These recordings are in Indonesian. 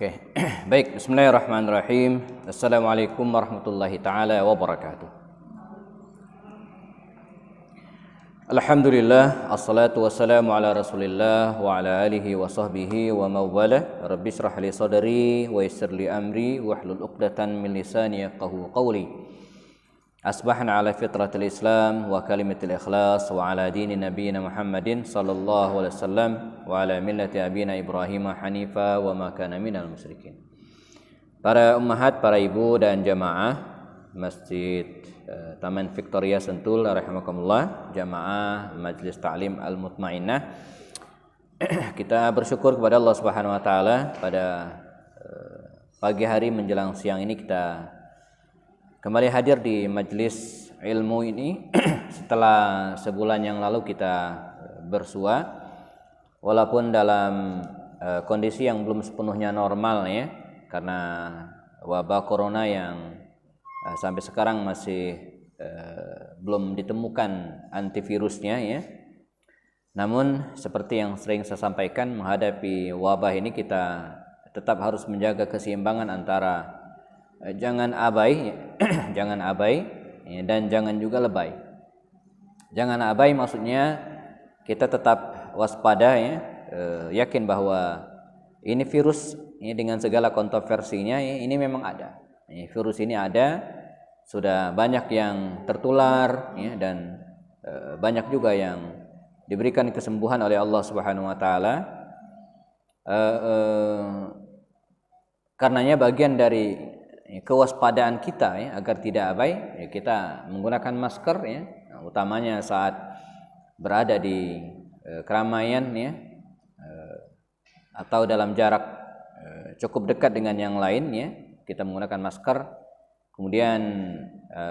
Oke, okay. baik. Bismillahirrahmanirrahim. Assalamualaikum warahmatullahi taala wabarakatuh. Alhamdulillah, assalatu wassalamu ala rasulillah wa ala alihi wa sahbihi wa mawala Rabbi syrah li sadari wa yassir li amri wa hlul uqdatan min lisani yaqahu qawli أصبحنا على فطرة الإسلام وكلمة الإخلاص وعلى دين نبينا محمد صلى الله عليه وسلم وعلى ملة أبينا إبراهيم حنيفا وما كان من المشركين Para ummahat, para ibu dan jamaah Masjid eh, Taman Victoria Sentul rahimakumullah, jamaah Majelis Ta'lim Al-Mutmainnah. Kita bersyukur kepada Allah Subhanahu wa taala pada eh, pagi hari menjelang siang ini kita Kembali hadir di majelis ilmu ini setelah sebulan yang lalu kita eh, bersua walaupun dalam eh, kondisi yang belum sepenuhnya normal ya karena wabah corona yang eh, sampai sekarang masih belum ditemukan antivirusnya ya. Namun seperti yang sering saya sampaikan menghadapi wabah ini kita tetap harus menjaga keseimbangan antara Eh, jangan abai jangan abai ya, dan jangan juga lebay jangan abai maksudnya kita tetap waspada ya eh, yakin bahwa ini virus ini ya, dengan segala kontroversinya ya, ini memang ada virus ini ada sudah banyak yang tertular ya, dan eh, banyak juga yang diberikan kesembuhan oleh Allah Subhanahu wa taala. karenanya bagian dari Ya, kewaspadaan kita ya, agar tidak abai ya, kita menggunakan masker ya utamanya saat berada di e, keramaian ya e, atau dalam jarak e, cukup dekat dengan yang lain ya kita menggunakan masker kemudian e,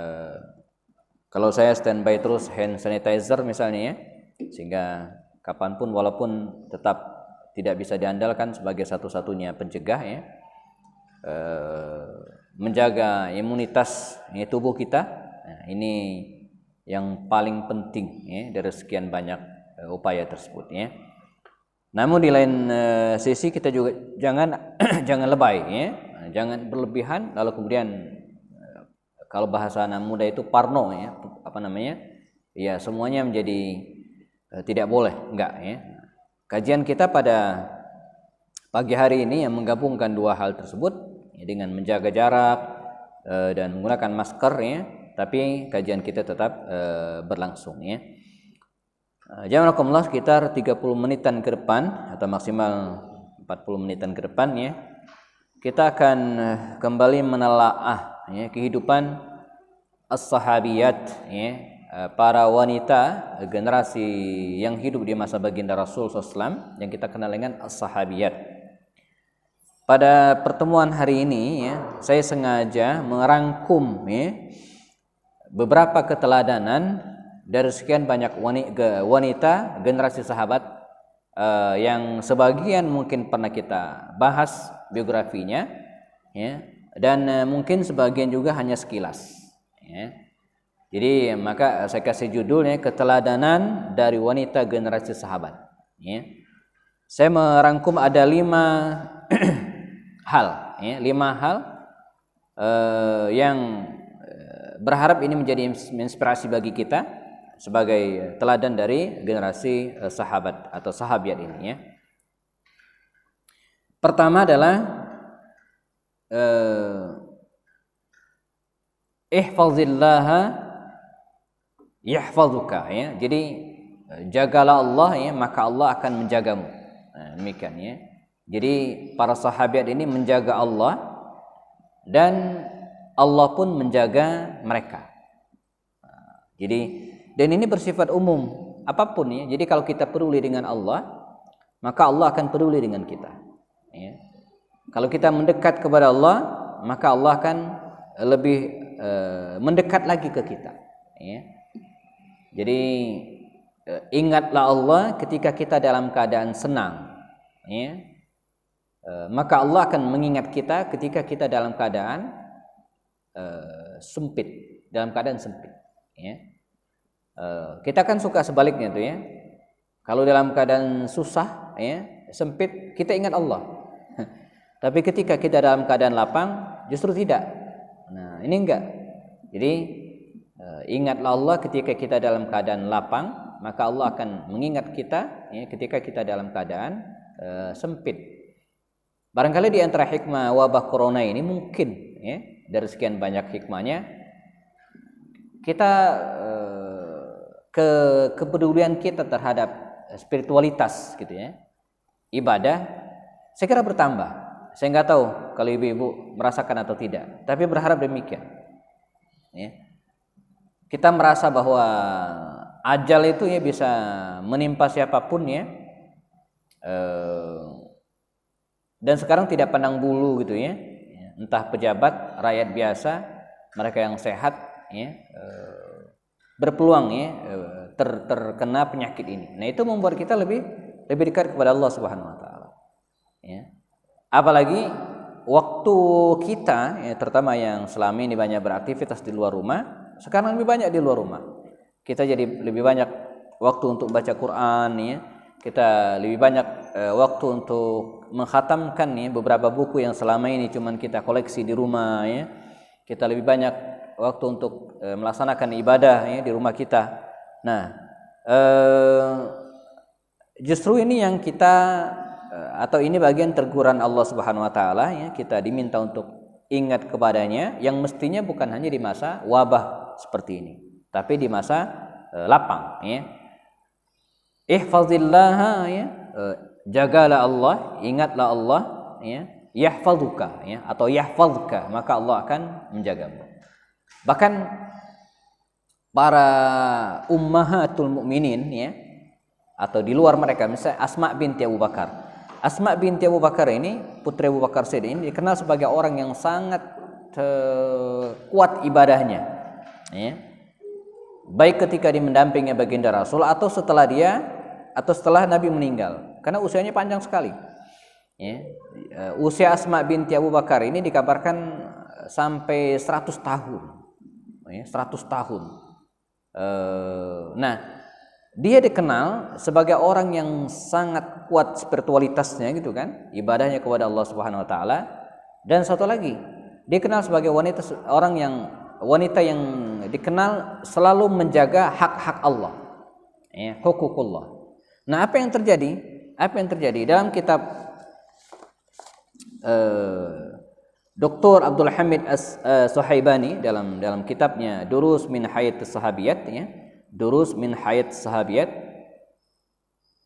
kalau saya standby terus hand sanitizer misalnya ya sehingga kapanpun walaupun tetap tidak bisa diandalkan sebagai satu-satunya pencegah ya e, menjaga imunitas ya, tubuh kita nah, ini yang paling penting ya, dari sekian banyak uh, upaya tersebut ya namun di lain uh, sisi kita juga jangan jangan lebay ya jangan berlebihan lalu kemudian eh, kalau bahasa anak muda itu parno ya apa namanya ya semuanya menjadi uh, tidak boleh enggak ya kajian kita pada pagi hari ini yang menggabungkan dua hal tersebut ya, dengan menjaga jarak e, dan menggunakan masker ya tapi kajian kita tetap e, berlangsung ya eh, Jazakumullah sekitar 30 menitan ke depan atau maksimal 40 menitan ke depan ya kita akan kembali menelaah ya, kehidupan as-sahabiyat ya, para wanita generasi yang hidup di masa baginda Rasul SAW yang kita kenal dengan as-sahabiyat pada pertemuan hari ini ya, saya sengaja merangkum ya, beberapa keteladanan dari sekian banyak wanita generasi sahabat uh, yang sebagian mungkin pernah kita bahas biografinya ya dan uh, mungkin sebagian juga hanya sekilas ya. Jadi maka saya kasih judulnya keteladanan dari wanita generasi sahabat. Ya. Saya merangkum ada lima hal, ya, lima hal eh, yang eh, berharap ini menjadi inspirasi bagi kita sebagai teladan dari generasi eh, sahabat atau sahabiat ini ya. Pertama adalah eh, ihfazillaha yahfazuka ya. Jadi jagalah Allah ya maka Allah akan menjagamu. Nah, demikian ya. Jadi para sahabat ini menjaga Allah dan Allah pun menjaga mereka. Jadi dan ini bersifat umum apapun ya. Jadi kalau kita peduli dengan Allah, maka Allah akan peduli dengan kita. Ya. Kalau kita mendekat kepada Allah, maka Allah akan eh, lebih uh, mendekat lagi ke kita. Ya. Jadi uh, ingatlah Allah ketika kita dalam keadaan senang. Ya Eh, maka Allah akan mengingat kita ketika kita dalam keadaan uh, sempit, dalam keadaan sempit. Ya. Uh, kita kan suka sebaliknya tuh ya. Kalau dalam keadaan susah, ya, sempit, kita ingat Allah. Tapi ketika kita dalam keadaan lapang, justru tidak. Nah, ini enggak. Jadi uh, ingatlah Allah ketika kita dalam keadaan lapang, maka Allah akan mengingat kita ya, ketika kita dalam keadaan sempit Barangkali di antara hikmah wabah corona ini mungkin ya dari sekian banyak hikmahnya kita eh, ke kepedulian kita terhadap spiritualitas gitu ya ibadah saya kira bertambah saya nggak tahu kalau ibu-ibu merasakan atau tidak tapi berharap demikian ya kita merasa bahwa ajal itu ya bisa menimpa siapapun ya eh, dan sekarang tidak pandang bulu gitu ya entah pejabat rakyat biasa mereka yang sehat ya eh, berpeluang ya eh, ter, terkena penyakit ini nah itu membuat kita lebih lebih dekat kepada Allah Subhanahu Wa Taala ya apalagi waktu kita ya, terutama yang selama ini banyak beraktivitas di luar rumah sekarang lebih banyak di luar rumah kita jadi lebih banyak waktu untuk baca Quran ya kita lebih banyak eh, waktu untuk menghatamkan ya beberapa buku yang selama ini cuman kita koleksi di rumah ya. Kita lebih banyak waktu untuk eh, melaksanakan ibadah ya di rumah kita. Nah, eh, justru ini yang kita eh, atau ini bagian teguran Allah Subhanahu wa taala ya, kita diminta untuk ingat kepadanya yang mestinya bukan hanya di masa wabah seperti ini, tapi di masa lapang ya. Ihfazillaha ya jagalah Allah ingatlah Allah ya yahfazuka ya atau yahfazka maka Allah akan menjagamu bahkan para ummahatul mukminin ya atau di luar mereka misalnya Asma binti Abu Bakar Asma binti Abu Bakar ini putri Abu Bakar sendiri, dikenal sebagai orang yang sangat kuat ibadahnya ya baik ketika di mendampingi baginda Rasul atau setelah dia atau setelah Nabi meninggal karena usianya panjang sekali. Ya. Eh, usia Asma binti Abu Bakar ini dikabarkan eh, sampai 100 tahun. Ya, 100 tahun. Eh, nah, dia dikenal sebagai orang yang sangat kuat spiritualitasnya gitu kan, ibadahnya kepada Allah Subhanahu wa taala. Dan satu lagi, dia kenal sebagai wanita orang yang wanita yang dikenal selalu menjaga hak-hak Allah. Ya, hukukullah. Nah, apa yang terjadi? Apa yang terjadi? Dalam kitab eh, Dr. Abdul Hamid As, uh, Sohaibani dalam dalam kitabnya Durus min Hayat Sahabiyat ya. Durus min Hayat Sahabiyat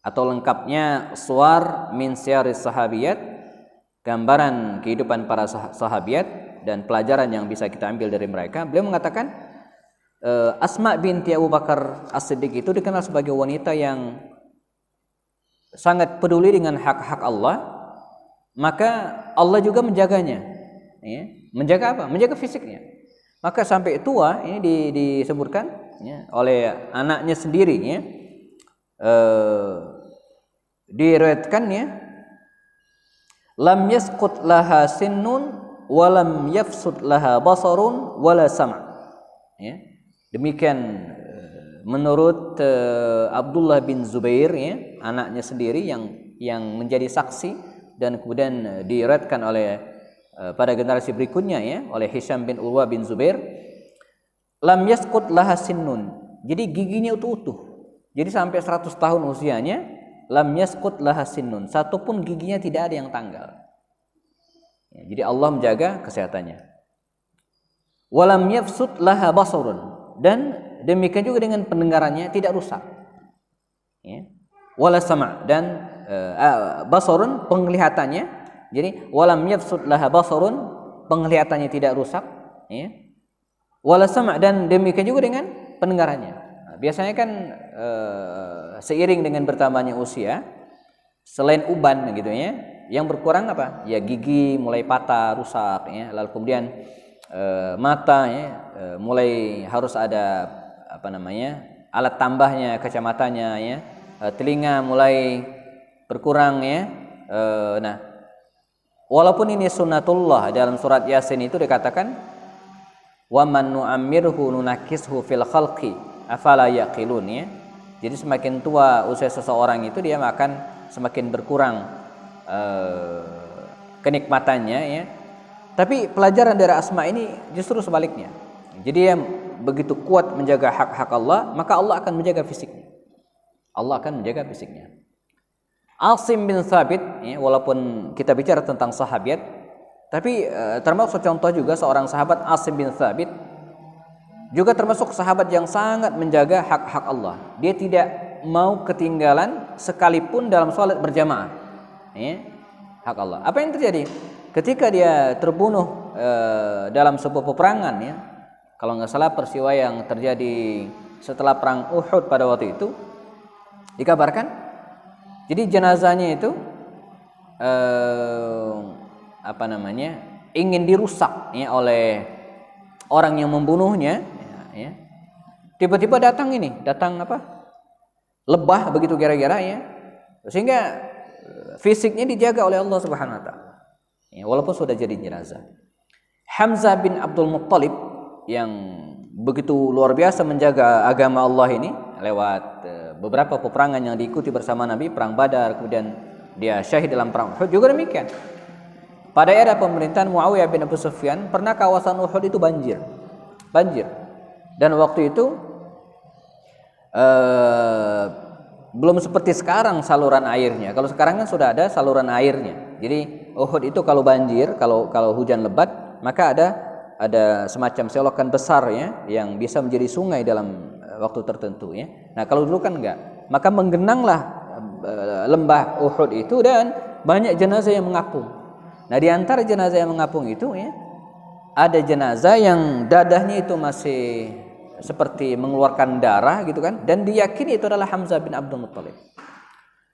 atau lengkapnya Suar min Syaris Sahabiyat gambaran kehidupan para sah sahabiat dan pelajaran yang bisa kita ambil dari mereka beliau mengatakan eh, Asma binti Abu Bakar As-Siddiq itu dikenal sebagai wanita yang sangat peduli dengan hak-hak Allah, maka Allah juga menjaganya. Ya. Menjaga apa? Menjaga fisiknya. Maka sampai tua ini ya, disebutkan ya, oleh anaknya sendiri ya. E, ya lam yasqut laha sinnun walam yafsud laha basarun wala sama ya demikian menurut uh, Abdullah bin Zubair ya, anaknya sendiri yang yang menjadi saksi dan kemudian eh, diratkan oleh uh, pada generasi berikutnya ya oleh Hisham bin Urwa bin Zubair lam yaskut laha sinnun. Jadi giginya utuh utuh. Jadi sampai 100 tahun usianya lam yaskut laha sinnun. Satu pun giginya tidak ada yang tanggal. Ya, jadi Allah menjaga kesehatannya. Walam yafsut laha basurun dan demikian juga dengan pendengarannya tidak rusak ya wala sama dan uh, basarun penglihatannya jadi walam yafsud laha basarun penglihatannya tidak rusak ya wala sama dan demikian juga dengan pendengarannya nah, biasanya kan uh, seiring dengan bertambahnya usia selain uban gitu ya yang berkurang apa ya gigi mulai patah rusak ya lalu kemudian e, mata ya e, mulai harus ada apa namanya alat tambahnya kacamatanya ya e, telinga mulai berkurang ya e, nah walaupun ini sunnatullah dalam surat yasin itu dikatakan wa man nu'ammirhu nunakishu fil khalqi afala yaqilun ya jadi semakin tua usia seseorang itu dia akan semakin berkurang e, kenikmatannya ya tapi pelajaran dari asma ini justru sebaliknya jadi yang begitu kuat menjaga hak-hak Allah, maka Allah akan menjaga fisiknya. Allah akan menjaga fisiknya. Asim bin Thabit, ya, walaupun kita bicara tentang sahabat, tapi eh, termasuk contoh juga seorang sahabat Asim bin Thabit, juga termasuk sahabat yang sangat menjaga hak-hak Allah. Dia tidak mau ketinggalan sekalipun dalam sholat berjamaah. Ya, hak Allah. Apa yang terjadi? Ketika dia terbunuh eh, dalam sebuah peperangan, ya, kalau nggak salah peristiwa yang terjadi setelah perang Uhud pada waktu itu dikabarkan. Jadi jenazahnya itu eh, apa namanya ingin dirusak ya oleh orang yang membunuhnya. Ya, Tiba-tiba datang ini, datang apa? Lebah begitu kira-kira ya. Sehingga eh, fisiknya dijaga oleh Allah Subhanahu wa taala. Ya, walaupun sudah jadi jenazah. Hamzah bin Abdul Muttalib yang begitu luar biasa menjaga agama Allah ini lewat eh, beberapa peperangan yang diikuti bersama Nabi, perang Badar, kemudian dia syahid dalam perang Uhud juga demikian. Pada era pemerintahan Muawiyah bin Abu Sufyan, pernah kawasan Uhud itu banjir. Banjir. Dan waktu itu eh, belum seperti sekarang saluran airnya. Kalau sekarang kan sudah ada saluran airnya. Jadi Uhud itu kalau banjir, kalau kalau hujan lebat, maka ada ada semacam selokan besar ya yang bisa menjadi sungai dalam eh, waktu tertentu ya. Nah, kalau dulu kan enggak. Maka menggenanglah eh, lembah Uhud itu dan banyak jenazah yang mengapung. Nah, di antara jenazah yang mengapung itu ya ada jenazah yang dadahnya itu masih seperti mengeluarkan darah gitu kan dan diyakini itu adalah Hamzah bin Abdul Muthalib.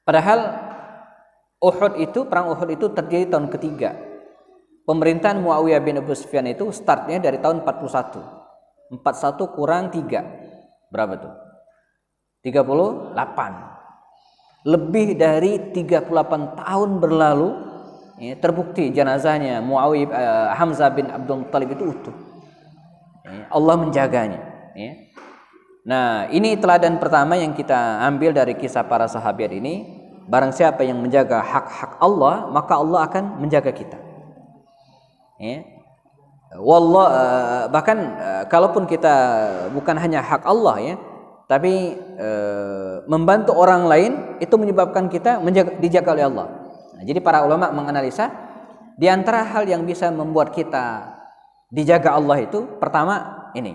Padahal Uhud itu perang Uhud itu terjadi tahun ketiga pemerintahan Muawiyah bin Abu Sufyan itu startnya dari tahun 41 41 kurang 3 berapa tuh 38 lebih dari 38 tahun berlalu ya, terbukti jenazahnya Muawiyah uh, Hamzah bin Abdul Talib itu utuh ya, Allah menjaganya ya. Nah, ini teladan pertama yang kita ambil dari kisah para sahabat ini. Barang siapa yang menjaga hak-hak Allah, maka Allah akan menjaga kita ya wallah eh, bahkan eh, kalaupun kita bukan hanya hak Allah ya tapi uh, membantu orang lain itu menyebabkan kita menjaga, dijaga oleh Allah. Nah, jadi para ulama menganalisa di antara hal yang bisa membuat kita dijaga Allah itu pertama ini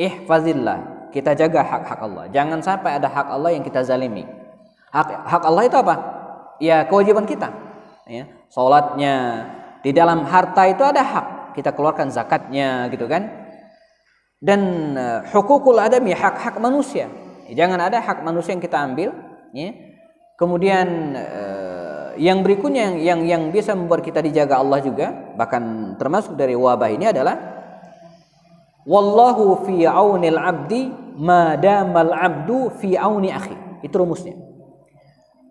ihfazillah kita jaga hak-hak Allah jangan sampai ada hak Allah yang kita zalimi hak hak Allah itu apa ya kewajiban kita ya salatnya di dalam harta itu ada hak, kita keluarkan zakatnya gitu kan. Dan uh, hukukul adami hak-hak manusia. Ya, jangan ada hak manusia yang kita ambil, ya. Kemudian e, yang berikutnya yang, yang yang bisa membuat kita dijaga Allah juga, bahkan termasuk dari wabah ini adalah wallahu fi aunil abdi madamal abdu fi auni akhi. Itu rumusnya.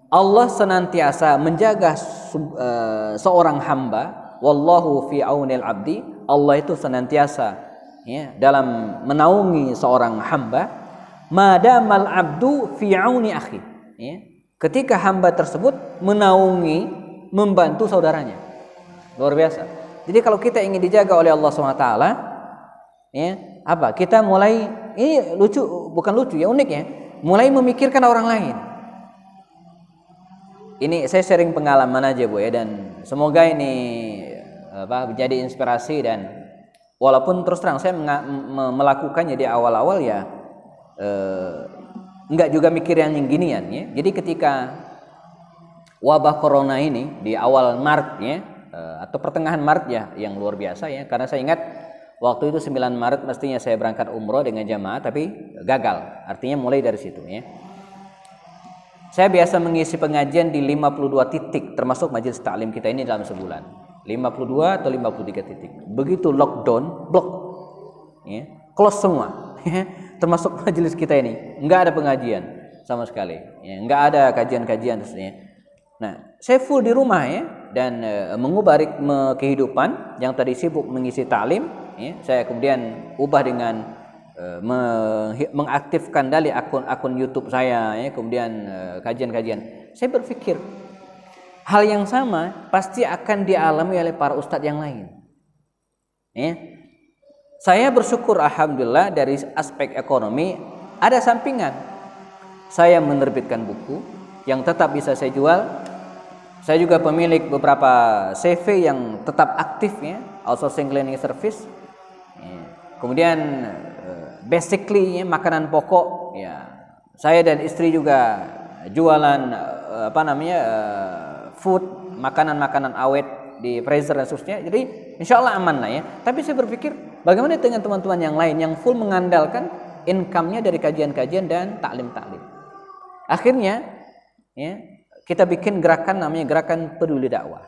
Allah senantiasa menjaga eh, seorang hamba wallahu fi aunil abdi Allah itu senantiasa ya, dalam menaungi seorang hamba madamal abdu fi auni akhi ya, ketika hamba tersebut menaungi membantu saudaranya luar biasa jadi kalau kita ingin dijaga oleh Allah SWT ya apa kita mulai ini lucu bukan lucu ya unik ya mulai memikirkan orang lain ini saya sharing pengalaman aja Bu ya dan semoga ini apa menjadi inspirasi dan walaupun terus terang saya melakukannya di awal-awal ya eh, nggak juga mikir yang ginian ya. Jadi ketika wabah corona ini di awal Maret ya eh, atau pertengahan Maret ya yang luar biasa ya karena saya ingat waktu itu 9 Maret mestinya saya berangkat umroh dengan jamaah tapi gagal. Artinya mulai dari situ ya. Saya biasa mengisi pengajian di 52 titik termasuk majelis taklim kita ini dalam sebulan. 52 atau 53 titik. Begitu lockdown, blok. Ya, close semua. Ya, termasuk majelis kita ini, enggak ada pengajian sama sekali. Ya, enggak ada kajian-kajian ya. Nah, saya full di rumah ya dan eh, mengubah kehidupan yang tadi sibuk mengisi taklim, ya, saya kemudian ubah dengan uh, mengaktifkan dari akun-akun YouTube saya ya kemudian eh, kajian-kajian saya berpikir hal yang sama pasti akan dialami oleh para ustadz yang lain ya saya bersyukur alhamdulillah dari aspek ekonomi ada sampingan saya menerbitkan buku yang tetap bisa saya jual saya juga pemilik beberapa CV yang tetap aktif ya outsourcing cleaning service ya. kemudian basically makanan pokok ya saya dan istri juga jualan eh, apa namanya eh, food makanan-makanan awet di freezer dan seterusnya jadi insya Allah aman lah ya tapi saya berpikir bagaimana dengan teman-teman yang lain yang full mengandalkan income-nya dari kajian-kajian dan taklim-taklim akhirnya ya kita bikin gerakan namanya gerakan peduli dakwah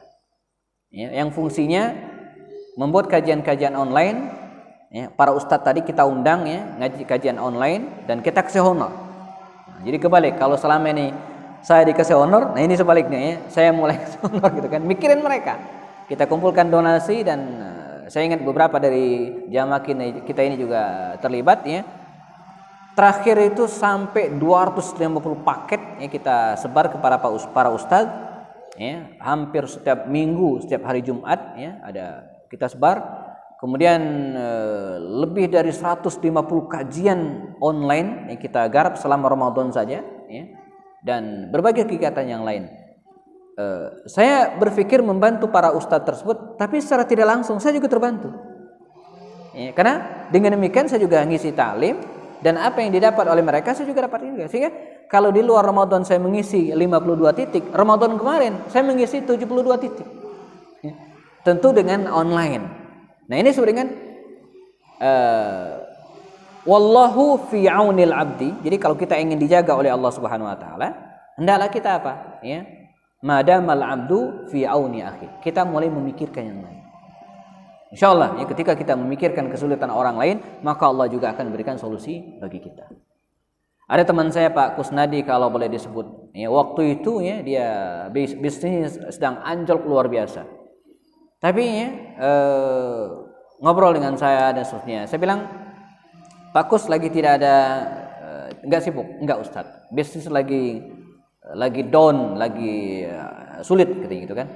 ya, yang fungsinya membuat kajian-kajian online ya, para ustadz tadi kita undang ya ngaji kajian online dan kita kasih honor nah, jadi kebalik kalau selama ini saya dikasih honor nah ini sebaliknya ya saya mulai kasih honor gitu kan mikirin mereka kita kumpulkan donasi dan eh, saya ingat beberapa dari jamaah kita ini juga terlibat ya terakhir itu sampai 250 paket ya kita sebar kepada para, para ustadz ya hampir setiap minggu setiap hari Jumat ya ada kita sebar Kemudian eh, lebih dari 150 kajian online yang kita garap selama Ramadan saja ya. dan berbagai kegiatan yang lain. Eh, saya berpikir membantu para ustadz tersebut, tapi secara tidak langsung saya juga terbantu. Ya, karena dengan demikian saya juga ngisi talim dan apa yang didapat oleh mereka saya juga dapat juga. Sehingga kalau di luar Ramadan saya mengisi 52 titik, Ramadan kemarin saya mengisi 72 titik. Ya, tentu dengan online Nah ini disebut dengan uh, wallahu fi aunil abdi. Jadi kalau kita ingin dijaga oleh Allah Subhanahu wa taala, hendaklah kita apa? Ya. Madamal abdu fi auni akhi. Kita mulai memikirkan yang lain. Insya Allah, ya, ketika kita memikirkan kesulitan orang lain, maka Allah juga akan berikan solusi bagi kita. Ada teman saya Pak Kusnadi kalau boleh disebut, ya, waktu itu ya dia bisnis sedang anjlok luar biasa tapi ya, eh, ngobrol dengan saya dan seterusnya saya bilang Pak Kus lagi tidak ada eh, nggak sibuk nggak Ustadz bisnis lagi lagi down lagi eh, sulit gitu gitu kan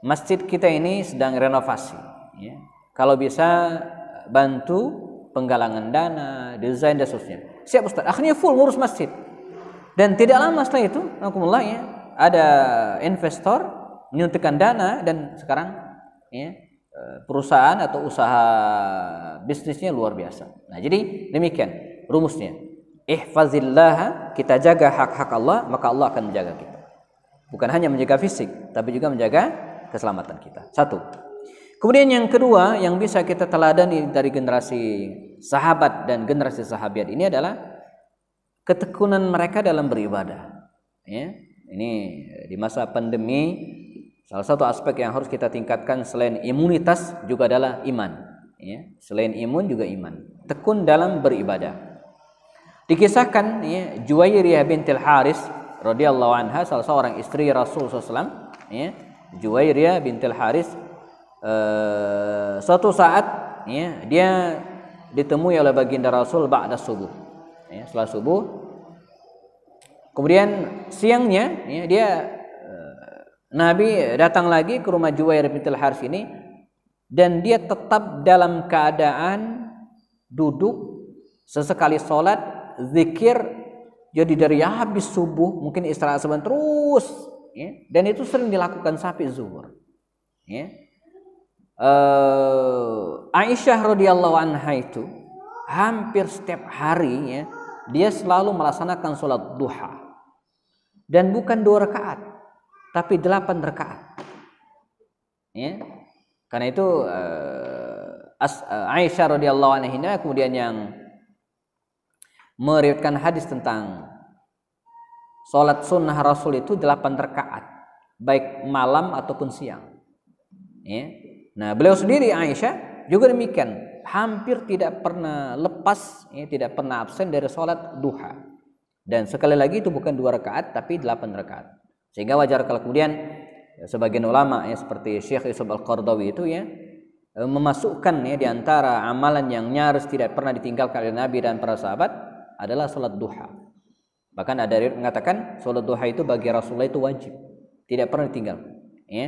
masjid kita ini sedang renovasi ya. kalau bisa bantu penggalangan dana desain dan seterusnya siap Ustadz akhirnya full ngurus masjid dan tidak lama setelah itu alhamdulillah ya ada investor menyuntikkan dana dan sekarang ya, eh, perusahaan atau usaha bisnisnya luar biasa. Nah, jadi demikian rumusnya. Ihfazillah, kita jaga hak-hak Allah, maka Allah akan menjaga kita. Bukan hanya menjaga fisik, tapi juga menjaga keselamatan kita. Satu. Kemudian yang kedua yang bisa kita teladani dari generasi sahabat dan generasi sahabiat ini adalah ketekunan mereka dalam beribadah. Ya, ini di masa pandemi Salah satu aspek yang harus kita tingkatkan selain imunitas juga adalah iman. Ya, selain imun juga iman. Tekun dalam beribadah. Dikisahkan ya, Juwairiyah bintil Haris radhiyallahu anha salah seorang istri Rasul SAW ya, Juwairiyah bintil Haris uh, suatu saat ya, dia ditemui oleh baginda Rasul ba'da subuh. Ya, setelah subuh. Kemudian siangnya ya, dia Nabi datang lagi ke rumah Juwair bin Harf ini dan dia tetap dalam keadaan duduk sesekali sholat zikir jadi dari habis subuh mungkin istirahat sebentar terus ya. dan itu sering dilakukan sampai zuhur ya. Uh, Aisyah radhiyallahu anha itu hampir setiap hari ya dia selalu melaksanakan sholat duha dan bukan dua rakaat tapi delapan rakaat. Ya. Karena itu uh, As, uh, Aisyah radhiyallahu anha kemudian yang meriwayatkan hadis tentang salat sunnah Rasul itu delapan rakaat, baik malam ataupun siang. Ya. Nah, beliau sendiri Aisyah juga demikian, hampir tidak pernah lepas, ya, tidak pernah absen dari salat duha. Dan sekali lagi itu bukan dua rakaat tapi delapan rakaat. Sehingga wajar kalau kemudian ya, sebagian ulama ya seperti Syekh Yusuf Al-Qardawi itu ya e, memasukkan ya di antara amalan yang nyaris tidak pernah ditinggalkan oleh Nabi dan para sahabat adalah salat duha. Bahkan ada yang mengatakan salat duha itu bagi Rasulullah itu wajib, tidak pernah ditinggal. Ya.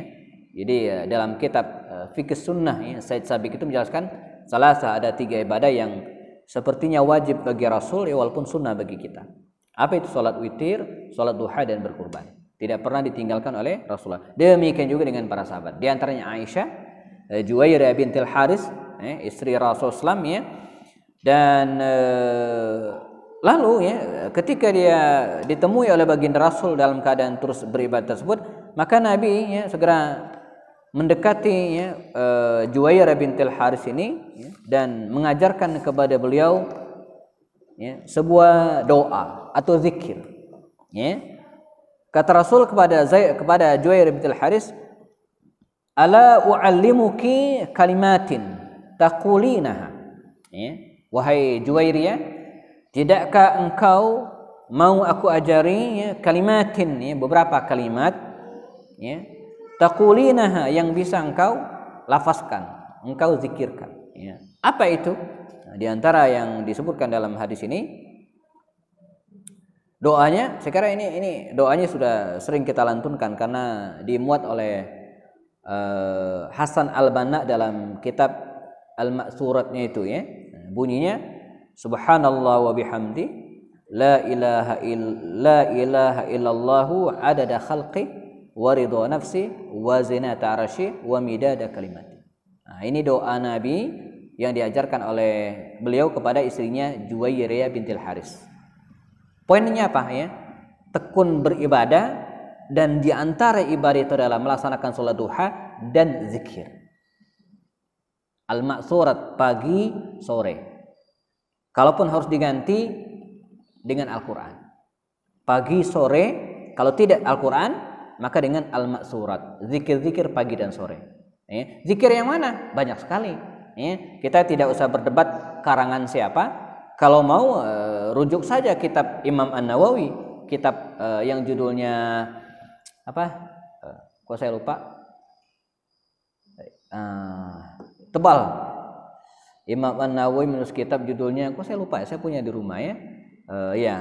Jadi e, dalam kitab e, fikih sunnah ya, Said Sabiq itu menjelaskan salah satu ada tiga ibadah yang sepertinya wajib bagi Rasul ya, walaupun sunnah bagi kita. Apa itu salat witir, salat duha dan berkurban. Tidak pernah ditinggalkan oleh Rasulullah. Demikian juga dengan para sahabat. Di antaranya Aisyah, eh, Juwairah bintil Haris, eh, istri Rasulullah, ya. Dan eh, lalu ya, ketika dia ditemui oleh baginda Rasul dalam keadaan terus beribadah tersebut, maka Nabi ya segera mendekati ya, uh, Juwairah bintil Haris ini ya, dan mengajarkan kepada beliau ya, sebuah doa atau zikir ya, Kata Rasul kepada Zai, kepada Juair bin Al-Haris, "Ala u'allimuki kalimatin taqulinaha." Ya. Wahai Juair ya, tidakkah engkau mau aku ajari ya, kalimatin ya, beberapa kalimat ya, taqulinaha yang bisa engkau lafazkan, engkau zikirkan ya. Apa itu? Nah, di antara yang disebutkan dalam hadis ini Doanya, sekarang ini ini doanya sudah sering kita lantunkan karena dimuat oleh uh, Hasan Al-Banna dalam kitab Al-Ma'suratnya itu ya. Bunyinya Subhanallah wa bihamdi la ilaha il, la ilaha illallahu adada khalqi wa ridha nafsi wa zinata arshi wa midada kalimati. Nah, ini doa Nabi yang diajarkan oleh beliau kepada istrinya Juwairiyah bintil Haris. Poinnya apa ya? Tekun beribadah dan diantara ibadah itu adalah melaksanakan sholat duha dan zikir. Al-Maksurat pagi sore. Kalaupun harus diganti dengan Al-Quran. Pagi sore, kalau tidak Al-Quran, maka dengan Al-Maksurat. Zikir-zikir pagi dan sore. Ya, zikir yang mana? Banyak sekali. Ya, kita tidak usah berdebat karangan siapa, kalau mau eh, rujuk saja kitab Imam An Nawawi, kitab eh, yang judulnya apa? Eh, kok saya lupa? tebal. Imam An Nawawi menulis kitab judulnya, kok saya lupa ya? Saya punya di rumah ya. ya,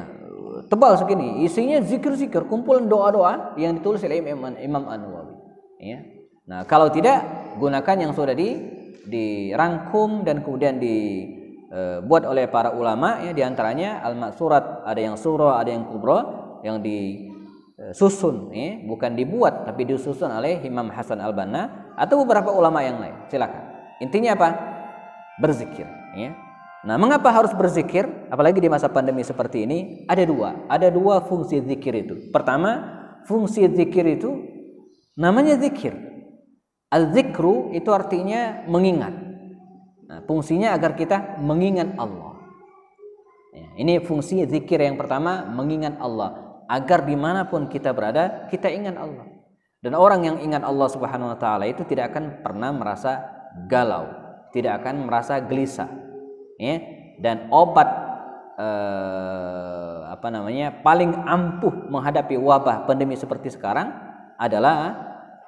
tebal segini. Isinya zikir-zikir, kumpulan doa-doa yang ditulis oleh Imam, Imam An Nawawi. Ya. Nah, kalau tidak gunakan yang sudah di dirangkum dan kemudian di Eh, buat oleh para ulama ya diantaranya al-maksurat ada yang surah ada yang kubro yang disusun eh, ya bukan dibuat tapi disusun oleh Imam Hasan al Banna atau beberapa ulama yang lain silakan intinya apa berzikir ya nah mengapa harus berzikir apalagi di masa pandemi seperti ini ada dua ada dua fungsi zikir itu pertama fungsi zikir itu namanya zikir al-zikru itu artinya mengingat Nah, fungsinya agar kita mengingat Allah. Ya, ini fungsi zikir yang pertama mengingat Allah agar dimanapun kita berada kita ingat Allah. Dan orang yang ingat Allah Subhanahu Wa Taala itu tidak akan pernah merasa galau, tidak akan merasa gelisah. Ya, dan obat eh, apa namanya paling ampuh menghadapi wabah pandemi seperti sekarang adalah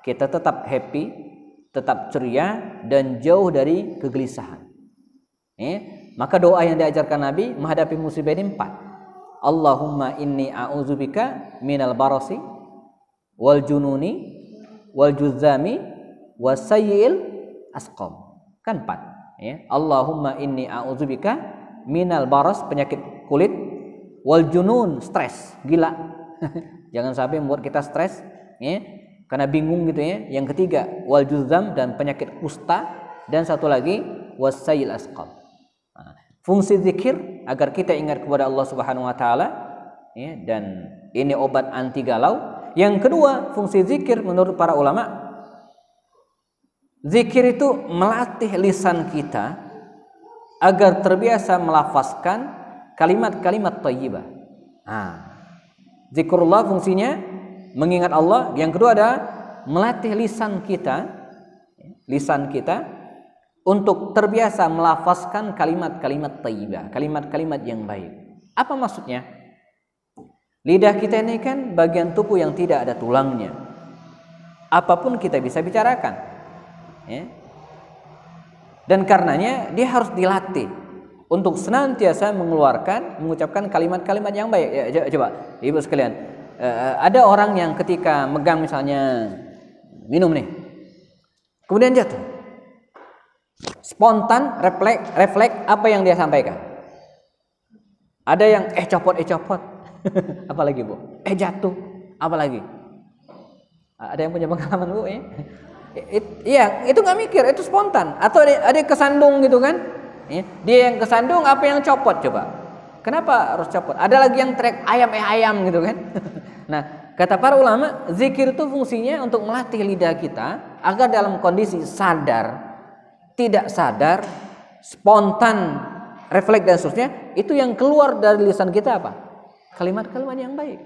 kita tetap happy, tetap ceria dan jauh dari kegelisahan. Eh, maka doa yang diajarkan Nabi menghadapi musibah ini empat. Allahumma inni a'udzubika minal barasi wal jununi wal juzami wasayyil asqam. Kan empat. Ya. Allahumma inni a'udzubika minal baras penyakit kulit wal junun stres gila. Jangan sampai membuat kita stres. Ya karena bingung gitu ya. Yang ketiga, wal juzam dan penyakit kusta dan satu lagi wasayil asqal. Nah, fungsi zikir agar kita ingat kepada Allah Subhanahu wa taala ya, dan ini obat anti galau. Yang kedua, fungsi zikir menurut para ulama zikir itu melatih lisan kita agar terbiasa melafazkan kalimat-kalimat thayyibah. Nah, zikrullah fungsinya mengingat Allah. Yang kedua ada melatih lisan kita, lisan kita untuk terbiasa melafazkan kalimat-kalimat taibah, kalimat-kalimat yang baik. Apa maksudnya? Lidah kita ini kan bagian tubuh yang tidak ada tulangnya. Apapun kita bisa bicarakan. Ya. Dan karenanya dia harus dilatih untuk senantiasa mengeluarkan, mengucapkan kalimat-kalimat yang baik. Ya, coba, ibu sekalian, Eh, ada orang yang ketika megang misalnya minum nih kemudian jatuh spontan refleks refleks apa yang dia sampaikan ada yang eh copot eh copot apalagi bu eh jatuh apalagi ada yang punya pengalaman bu ya Iya, itu nggak mikir, itu spontan. Atau ada, ada kesandung gitu kan? Ya, dia yang kesandung, apa yang copot coba? Kenapa harus copot? Ada lagi yang track ayam eh ayam gitu kan. nah, kata para ulama, zikir itu fungsinya untuk melatih lidah kita agar dalam kondisi sadar, tidak sadar, spontan, refleks dan seterusnya, itu yang keluar dari lisan kita apa? Kalimat-kalimat yang baik.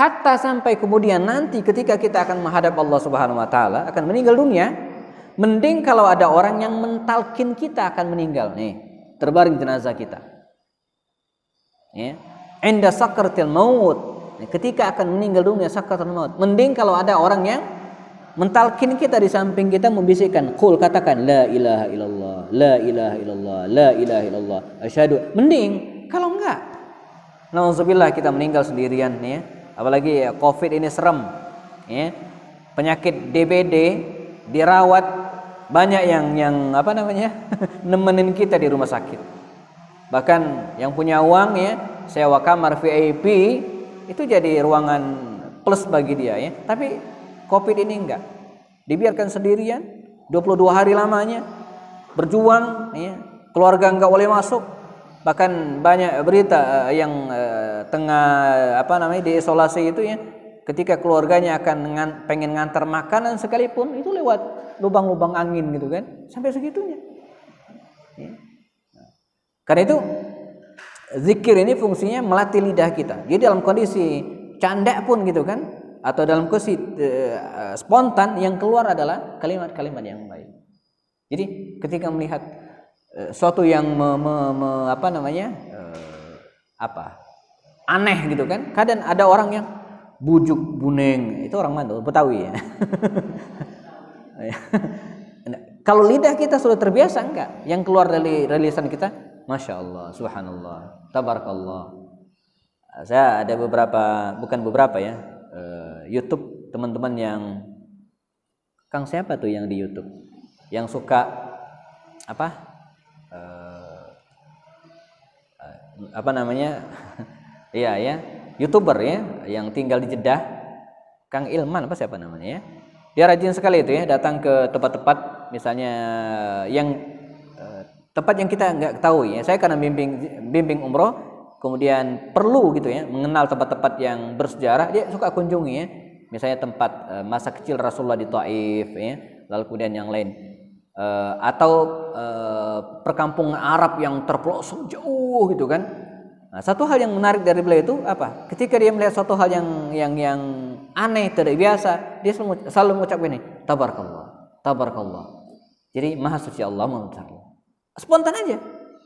Hatta sampai kemudian nanti ketika kita akan menghadap Allah Subhanahu wa taala, akan meninggal dunia, mending kalau ada orang yang mentalkin kita akan meninggal nih, terbaring jenazah kita ya inda sakratil maut ya, ketika akan meninggal dunia sakratul maut mending kalau ada orang yang mentalkin kita di samping kita membisikkan kul katakan la ilaha illallah la ilaha illallah la ilaha illallah asyhadu mending kalau enggak nauzubillah kita meninggal sendirian ya apalagi ya, covid ini serem ya penyakit DBD dirawat banyak yang yang apa namanya nemenin kita di rumah sakit bahkan yang punya uang ya sewa kamar VIP itu jadi ruangan plus bagi dia ya tapi covid ini enggak dibiarkan sendirian 22 hari lamanya berjuang ya keluarga enggak boleh masuk bahkan banyak berita eh, yang eh, tengah apa namanya diisolasi itu ya ketika keluarganya akan pengen ngantar makanan sekalipun itu lewat lubang-lubang angin gitu kan sampai segitunya ya. Karena itu zikir ini fungsinya melatih lidah kita. Jadi dalam kondisi canda pun gitu kan atau dalam kondisi uh, spontan yang keluar adalah kalimat-kalimat yang baik. Jadi ketika melihat uh, eh, suatu yang me, me, me, apa namanya? Uh, apa? aneh gitu kan. Kadang ada orang yang bujuk buneng, itu orang Mandul, Betawi ya. Nah, kalau lidah kita sudah terbiasa enggak? Yang keluar dari, relisan kita Masya Allah, Subhanallah, Tabarakallah. Eh, saya ada beberapa, bukan beberapa ya, eh, YouTube teman-teman yang Kang siapa tuh yang di YouTube? Yang suka apa? Eh, apa namanya? Iya ya, YouTuber ya, yang tinggal di Jeddah. Kang Ilman apa siapa namanya ya? Dia rajin sekali itu ya, datang ke tempat-tempat misalnya yang tempat yang kita nggak tahu ya saya karena bimbing bimbing umroh kemudian perlu gitu ya mengenal tempat-tempat yang bersejarah dia suka kunjungi ya misalnya tempat eh, masa kecil Rasulullah di Taif ya lalu kemudian yang lain eh, atau eh, perkampungan Arab yang terpelosok jauh gitu kan nah, satu hal yang menarik dari beliau itu apa ketika dia melihat suatu hal yang yang yang aneh tidak biasa dia selalu, selalu mengucap ini tabarakallah tabarakallah jadi maha suci Allah maha Spontan aja.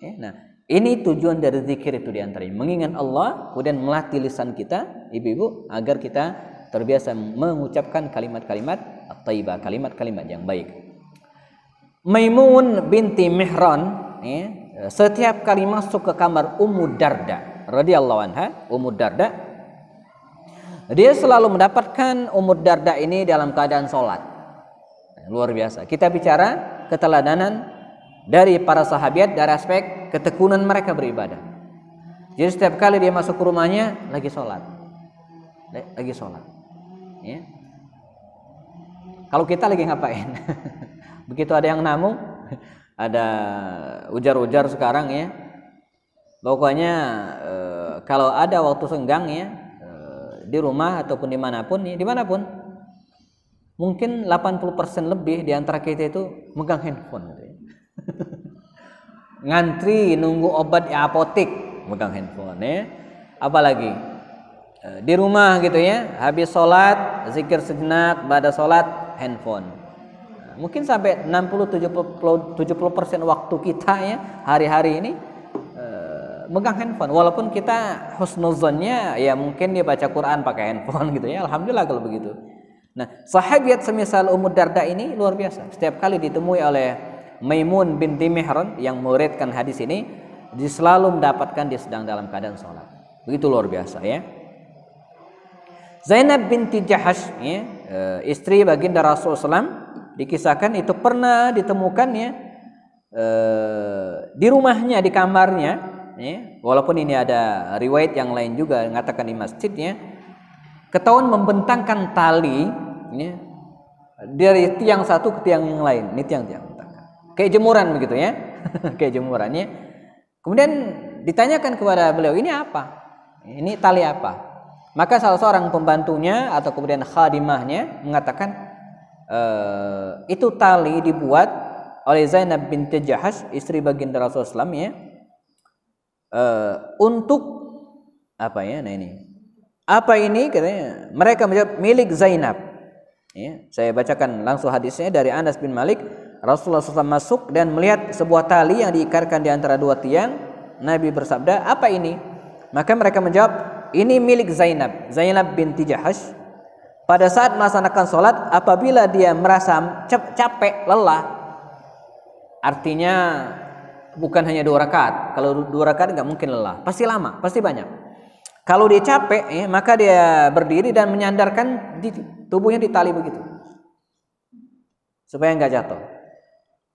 Ya, nah, ini tujuan dari zikir itu diantara Mengingat Allah, kemudian melatih lisan kita, ibu-ibu, agar kita terbiasa mengucapkan kalimat-kalimat taibah kalimat-kalimat yang baik. Maimun binti Mihran, ya, setiap kali masuk ke kamar Ummu Darda, radhiyallahu anha, Ummu Darda, dia selalu mendapatkan Ummu Darda ini dalam keadaan sholat. Luar biasa. Kita bicara keteladanan dari para sahabat dari aspek ketekunan mereka beribadah. Jadi setiap kali dia masuk ke rumahnya lagi sholat, lagi sholat. Ya. Kalau kita lagi ngapain? Begitu ada yang namu, ada ujar-ujar sekarang ya. Pokoknya eh, kalau ada waktu senggang ya eh, di rumah ataupun dimanapun ya dimanapun mungkin 80% lebih di antara kita itu megang handphone gitu ya ngantri nunggu obat di apotik megang handphone ya apalagi e, di rumah gitu ya habis sholat zikir sejenak pada sholat handphone mungkin sampai 60-70% waktu kita ya hari-hari ini e, megang handphone walaupun kita husnuzonnya ya mungkin dia baca Quran pakai handphone gitu ya alhamdulillah kalau begitu nah sahabat semisal Umur Darda ini luar biasa setiap kali ditemui oleh Maimun binti Mihran yang muridkan hadis ini dia selalu mendapatkan dia sedang dalam keadaan sholat. Begitu luar biasa ya. Zainab binti Jahash ya, eh, istri baginda Rasul SAW dikisahkan itu pernah ditemukan ya eh, di rumahnya di kamarnya ya, walaupun ini ada riwayat yang lain juga mengatakan di masjidnya ketahuan membentangkan tali ya, dari tiang satu ke tiang yang lain ini tiang-tiang kayak jemuran begitu ya kayak jemurannya kemudian ditanyakan kepada beliau ini apa ini tali apa maka salah seorang pembantunya atau kemudian khadimahnya mengatakan e, itu tali dibuat oleh Zainab binti Jahas istri baginda Rasulullah SAW ya e, untuk apa ya nah ini apa ini katanya mereka menjawab milik Zainab ya, saya bacakan langsung hadisnya dari Anas bin Malik Rasulullah SAW masuk dan melihat sebuah tali yang diikarkan di antara dua tiang. Nabi bersabda, apa ini? Maka mereka menjawab, ini milik Zainab, Zainab binti Jahash. Pada saat melaksanakan sholat, apabila dia merasa capek, lelah, artinya bukan hanya dua rakaat. Kalau dua rakaat nggak mungkin lelah, pasti lama, pasti banyak. Kalau dia capek, eh, maka dia berdiri dan menyandarkan di, tubuhnya di tali begitu supaya nggak jatuh.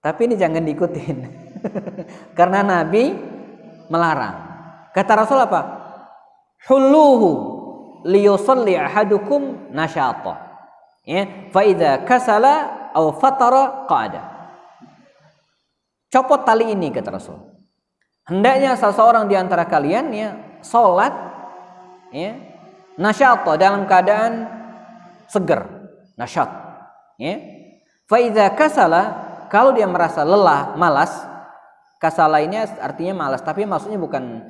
Tapi ini jangan diikutin. Karena Nabi melarang. Kata Rasul apa? Hulluhu liyusalli ahadukum nasyata. Ya, fa idza kasala aw fatara qada. Copot tali ini kata Rasul. Hendaknya seseorang diantara di antara kalian ya salat ya nasyata dalam keadaan seger, nasyat. Ya. Fa idza kasala kalau dia merasa lelah, malas, kasa lainnya artinya malas, tapi maksudnya bukan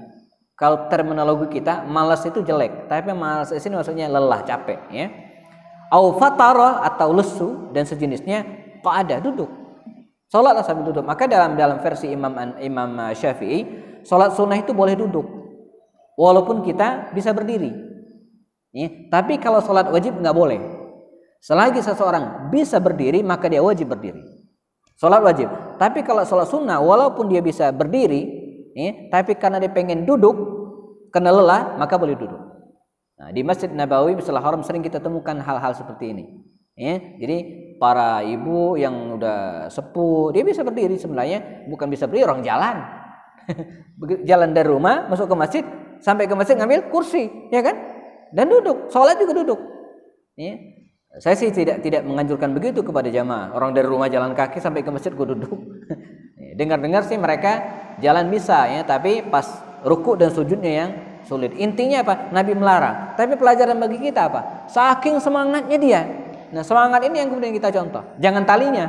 kalau terminologi kita malas itu jelek, tapi malas di sini maksudnya lelah, capek ya. Au fataro atau lesu dan sejenisnya kok ada duduk. Salatlah sambil duduk. Maka dalam dalam versi Imam Imam uh, Syafi'i, salat sunnah itu boleh duduk. Walaupun kita bisa berdiri. Ya, tapi kalau salat wajib nggak boleh. Selagi seseorang bisa berdiri, maka dia wajib berdiri. Sholat wajib. Tapi kalau sholat sunnah, walaupun dia bisa berdiri, eh, tapi karena dia pengen duduk, kena lelah, maka boleh duduk. Nah, di Masjid Nabawi, misalnya Haram sering kita temukan hal-hal seperti ini. Eh, jadi para ibu yang udah sepuh, dia bisa berdiri sebenarnya, bukan bisa berdiri, orang jalan. jalan dari rumah, masuk ke masjid, sampai ke masjid ngambil kursi, ya kan? Dan duduk, sholat juga duduk. Ya. Saya sih tidak tidak menganjurkan begitu kepada jamaah. Orang dari rumah jalan kaki sampai ke masjid gue duduk. Iya, dengar-dengar sih mereka jalan bisa ya, tapi pas ruku dan sujudnya yang sulit. Intinya apa? Nabi melarang. Tapi pelajaran bagi kita apa? Saking semangatnya dia. Nah semangat ini yang kemudian kita contoh. Jangan talinya.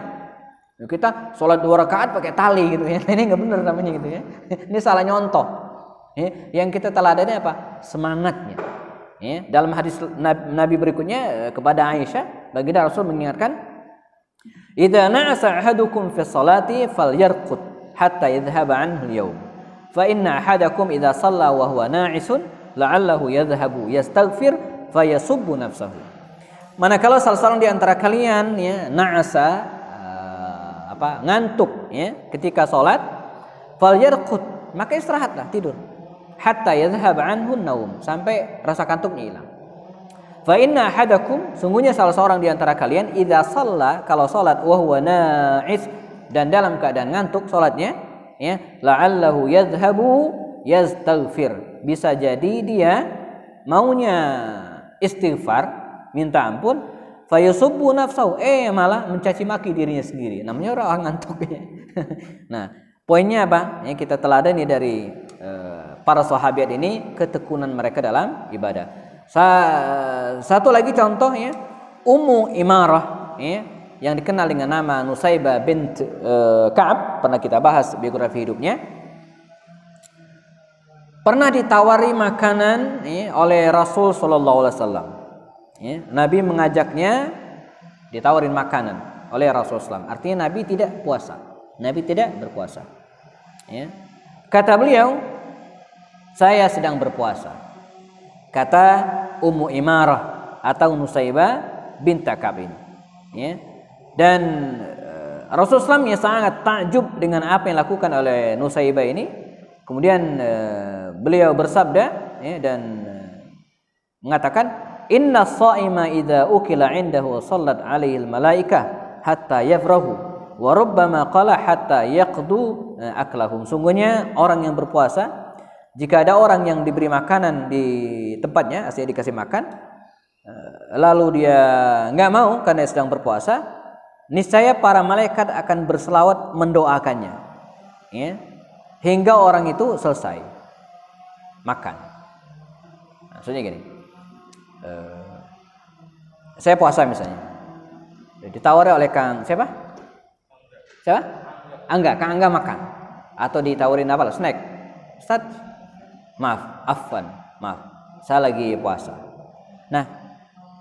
Kita sholat dua rakaat pakai tali gitu ya. Ini nggak benar namanya gitu ya. Ini salah nyontoh. Ya, yang kita teladani apa? Semangatnya. Ya, dalam hadis Nabi berikutnya eh, kepada Aisyah, baginda Rasul mengingatkan, "Idza na'asa ahadukum fi salati falyarqud hatta yadhhaba anhu al-yawm. Fa inna ahadakum idza shalla wa huwa na'isun la'allahu yadhhabu yastaghfir yasubbu nafsahu." Manakala salah seorang di antara kalian ya na'asa eh, apa ngantuk ya ketika salat falyarqud maka istirahatlah tidur hatta yadhhab anhu naum sampai rasa kantuknya hilang. Fa inna hadakum sungguhnya salah seorang di antara kalian idza shalla kalau salat wa huwa na'is dan dalam keadaan ngantuk salatnya ya la'allahu yadhhabu yastaghfir bisa jadi dia maunya istighfar minta ampun fa yusubbu nafsahu eh malah mencaci maki dirinya sendiri namanya orang ngantuk ya nah poinnya apa ya kita teladani dari uh, para sahabat ini ketekunan mereka dalam ibadah. Sa satu lagi contohnya Ummu Imarah ya, yang dikenal dengan nama Nusaiba bint uh, Ka'ab pernah kita bahas biografi hidupnya. Pernah ditawari makanan ya, oleh Rasul sallallahu Alaihi Wasallam. Ya, Nabi mengajaknya ditawarin makanan oleh Rasul Sallam. Artinya Nabi tidak puasa, Nabi tidak berpuasa. Ya. Kata beliau, saya sedang berpuasa. Kata Ummu Imarah atau Nusaibah bin Takab Ya. Dan eh, Rasulullah SAW sangat takjub dengan apa yang dilakukan oleh Nusaibah ini. Kemudian eh, beliau bersabda ya, dan eh, mengatakan Inna sa'ima idza ukila indahu sallat alaihi malaika hatta yafrahu wa qala hatta yaqdu aklahum. Sungguhnya orang yang berpuasa jika ada orang yang diberi makanan di tempatnya, asli dikasih makan, eh, lalu dia nggak mau karena sedang berpuasa, niscaya para malaikat akan berselawat mendoakannya, ya, hingga orang itu selesai makan. Maksudnya gini, eh, saya puasa misalnya, ditawari oleh kang siapa? Siapa? Angga, kang Angga makan, atau ditawarin apa? Snack. Ustaz, maaf afwan maaf saya lagi puasa nah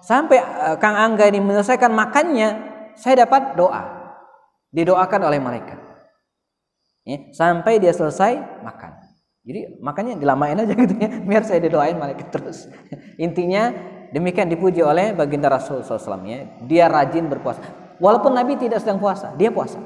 sampai eh, Kang Angga ini menyelesaikan makannya saya dapat doa didoakan oleh mereka. ya, sampai dia selesai makan jadi makanya dilamain aja gitu ya biar saya didoain malaikat terus intinya demikian dipuji oleh baginda Rasul SAW ya dia rajin berpuasa walaupun Nabi tidak sedang puasa dia puasa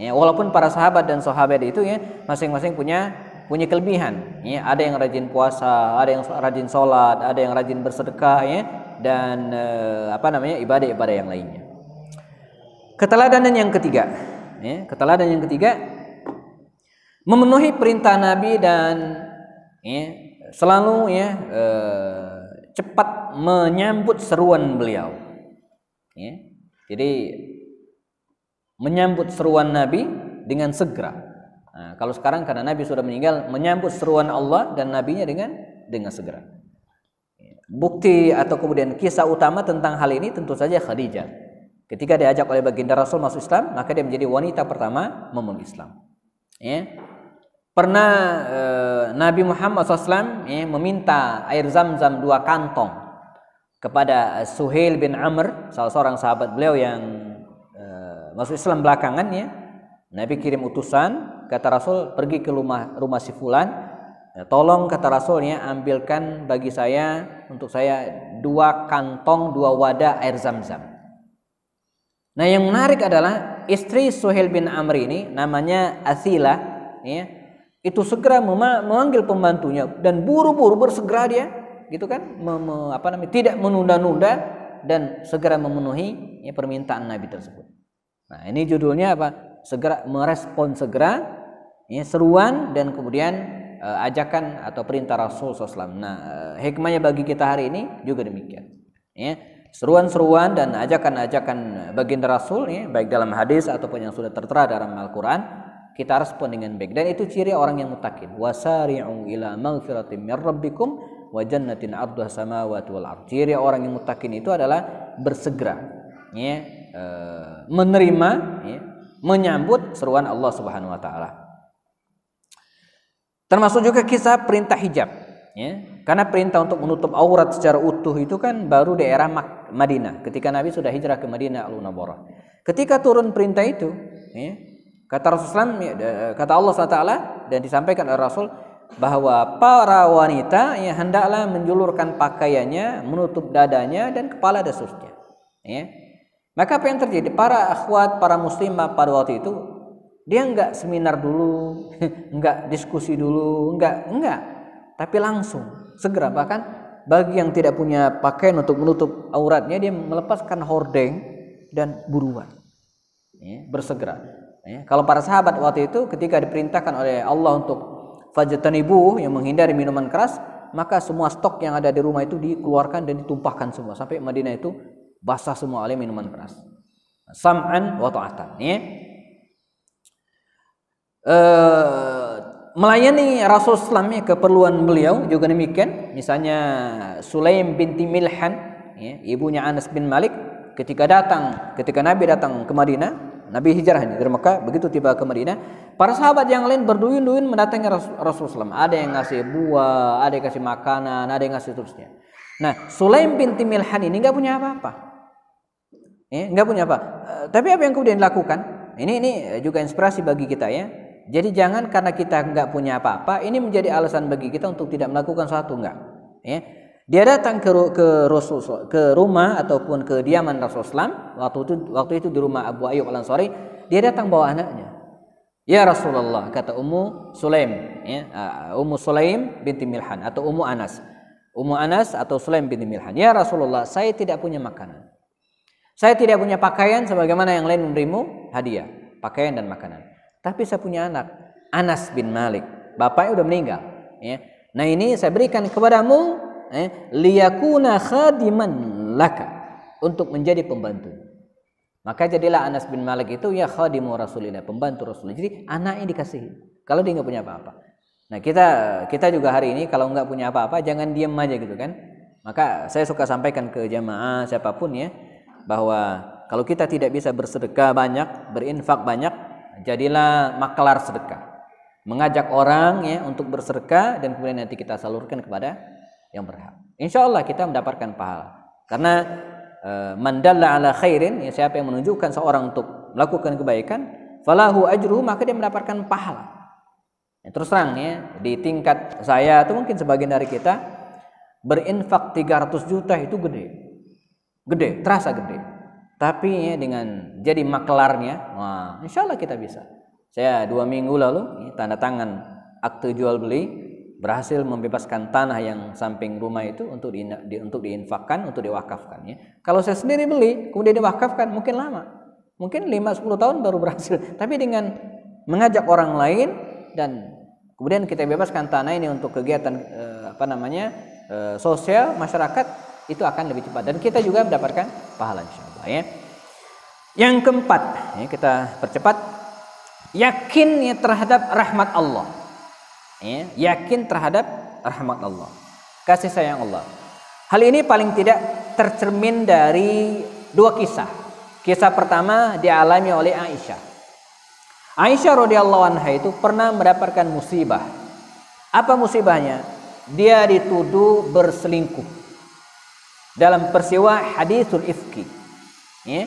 ya walaupun para sahabat dan sahabat itu ya masing-masing punya punya kelebihan ya ada yang rajin puasa ada yang rajin sholat ada yang rajin bersedekah ya dan eh, apa namanya ibadah-ibadah yang lainnya keteladanan yang ketiga ya keteladanan yang ketiga memenuhi perintah Nabi dan ya, selalu ya eh, cepat menyambut seruan beliau ya jadi menyambut seruan Nabi dengan segera Nah, kalau sekarang karena Nabi sudah meninggal menyambut seruan Allah dan nabinya dengan dengan segera. Bukti atau kemudian kisah utama tentang hal ini tentu saja Khadijah. Ketika diajak oleh baginda Rasul masuk Islam, maka dia menjadi wanita pertama memeluk Islam. Ya. Pernah e, Nabi Muhammad SAW ya, meminta air zam-zam dua kantong kepada eh, Suhail bin Amr, salah seorang sahabat beliau yang e, masuk Islam belakangan ya, Nabi kirim utusan, kata Rasul, pergi ke rumah rumah si fulan. Ya, tolong kata Rasulnya ambilkan bagi saya untuk saya dua kantong, dua wadah air zam-zam. Nah, yang menarik adalah istri Suhail bin Amr ini namanya Asila, ya. Itu segera memanggil pembantunya dan buru-buru bersegera dia, gitu kan? Me, apa namanya? Tidak menunda-nunda dan segera memenuhi ya, permintaan Nabi tersebut. Nah, ini judulnya apa? segera merespon segera ya, seruan dan kemudian uh, ajakan atau perintah Rasul SAW. Nah, uh, hikmahnya bagi kita hari ini juga demikian. Ya, seruan-seruan dan ajakan-ajakan baginda Rasul ya, baik dalam hadis ataupun yang sudah tertera dalam Al-Qur'an kita respon dengan baik dan itu ciri orang yang mutakin wasari'u ila maghfiratin min rabbikum wa jannatin ardhah samawati wal ard ciri orang yang mutakin itu adalah bersegera ya eh, menerima ya, menyambut seruan Allah Subhanahu wa taala. Termasuk juga kisah perintah hijab, ya. Karena perintah untuk menutup aurat secara utuh itu kan baru di era Madinah, ketika Nabi sudah hijrah ke Madinah Al-Munawwarah. Ketika turun perintah itu, ya, kata Rasulullah ya, kata Allah SWT dan disampaikan oleh Rasul bahwa para wanita yang hendaklah menjulurkan pakaiannya, menutup dadanya dan kepala dan seterusnya. Ya. Maka apa yang terjadi? Para akhwat, para muslimah pada waktu itu dia nggak seminar dulu, nggak diskusi dulu, nggak nggak, tapi langsung segera bahkan bagi yang tidak punya pakaian untuk menutup auratnya dia melepaskan hordeng dan buruan ya, bersegera ya. kalau para sahabat waktu itu ketika diperintahkan oleh Allah untuk fajatanibu yang menghindari minuman keras maka semua stok yang ada di rumah itu dikeluarkan dan ditumpahkan semua sampai Madinah itu basah semua oleh minuman keras sam'an wa ta'atan ya e, melayani Rasul ya, keperluan beliau juga demikian misalnya Sulaim binti Milhan ya, ibunya Anas bin Malik ketika datang ketika Nabi datang ke Madinah Nabi hijrah dari Mekah begitu tiba ke Madinah para sahabat yang lain berduyun-duyun mendatangi Rasul, ada yang ngasih buah ada yang ngasih makanan ada yang ngasih seterusnya nah Sulaim binti Milhan ini nggak punya apa-apa Ya, nggak punya apa. Eh, tapi apa yang kemudian dilakukan? Ini ini juga inspirasi bagi kita ya. Jadi jangan karena kita nggak punya apa-apa, ini menjadi alasan bagi kita untuk tidak melakukan sesuatu nggak. Ya. Dia datang ke ke Rasul ke rumah ataupun ke diaman Rasulullah waktu itu waktu itu di rumah Abu Ayyub Al Ansari. Dia datang bawa anaknya. Ya Rasulullah kata Ummu Sulaim ya eh, Ummu Sulaim binti Milhan atau Ummu Anas. Ummu Anas atau Sulaim binti Milhan. Ya Rasulullah, saya tidak punya makanan. Saya tidak punya pakaian sebagaimana yang lain memberimu hadiah, pakaian dan makanan. Tapi saya punya anak, Anas bin Malik. Bapaknya udah meninggal. Ya. Nah ini saya berikan kepadamu ya, liyakuna khadiman laka untuk menjadi pembantu. Maka jadilah Anas bin Malik itu ya khadimu Rasulillah, pembantu Rasulullah. Jadi anaknya dikasih Kalau dia nggak punya apa-apa. Nah kita kita juga hari ini kalau nggak punya apa-apa jangan diam aja gitu kan. Maka saya suka sampaikan ke jamaah siapapun ya bahwa kalau kita tidak bisa bersedekah banyak, berinfak banyak, jadilah maklar sedekah. Mengajak orang ya untuk bersedekah dan kemudian nanti kita salurkan kepada yang berhak. Insya Allah kita mendapatkan pahala. Karena eh, mandalla ala khairin, ya siapa yang menunjukkan seorang untuk melakukan kebaikan, falahu ajruhu maka dia mendapatkan pahala. Ya, terus terang ya, di tingkat saya atau mungkin sebagian dari kita berinfak 300 juta itu gede. Gede, terasa gede. Tapi ya, dengan jadi maklarnya, wah, insya Allah kita bisa. Saya dua minggu lalu ya, tanda tangan akte jual beli berhasil membebaskan tanah yang samping rumah itu untuk di, di untuk diinfakkan, untuk diwakafkan ya. Kalau saya sendiri beli, kemudian diwakafkan mungkin lama. Mungkin 5 10 tahun baru berhasil. Tapi dengan mengajak orang lain dan kemudian kita bebaskan tanah ini untuk kegiatan eh, apa namanya? Eh, sosial masyarakat itu akan lebih cepat dan kita juga mendapatkan pahala insyaallah ya. Yang keempat, ya, kita percepat yakin ya terhadap rahmat Allah. Ya, yakin terhadap rahmat Allah. Kasih sayang Allah. Hal ini paling tidak tercermin dari dua kisah. Kisah pertama dialami oleh Aisyah. Aisyah radhiyallahu anha itu pernah mendapatkan musibah. Apa musibahnya? Dia dituduh berselingkuh dalam persiwa hadisul ifki ya,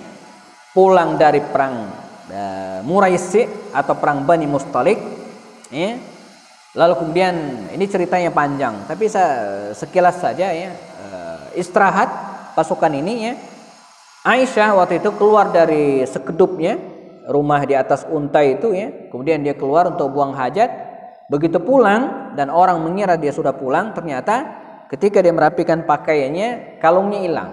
pulang dari perang uh, e, Muraisi atau perang Bani Mustalik ya, lalu kemudian ini ceritanya panjang tapi saya, sekilas saja ya uh, istirahat pasukan ini ya Aisyah waktu itu keluar dari sekedupnya rumah di atas unta itu ya kemudian dia keluar untuk buang hajat begitu pulang dan orang mengira dia sudah pulang ternyata ketika dia merapikan pakaiannya kalungnya hilang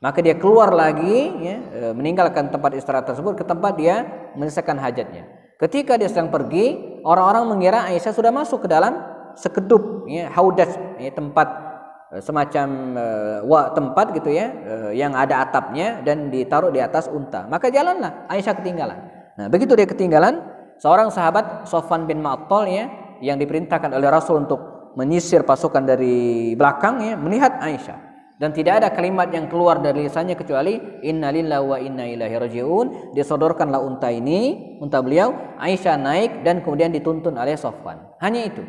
maka dia keluar lagi ya, e, meninggalkan tempat istirahat tersebut ke tempat dia menyelesaikan hajatnya ketika dia sedang pergi orang-orang mengira Aisyah sudah masuk ke dalam sekedup ya, haudas ya, tempat e, semacam uh, tempat gitu ya uh, yang ada atapnya dan ditaruh di atas unta maka jalanlah Aisyah ketinggalan nah begitu dia ketinggalan seorang sahabat Sofan bin Ma'tol ya yang diperintahkan oleh Rasul untuk menyisir pasukan dari belakang ya, melihat Aisyah dan tidak ada kalimat yang keluar dari lisannya kecuali innalillahi wa inna ilaihi rajiun disodorkanlah unta ini unta beliau Aisyah naik dan kemudian dituntun oleh Sofwan hanya itu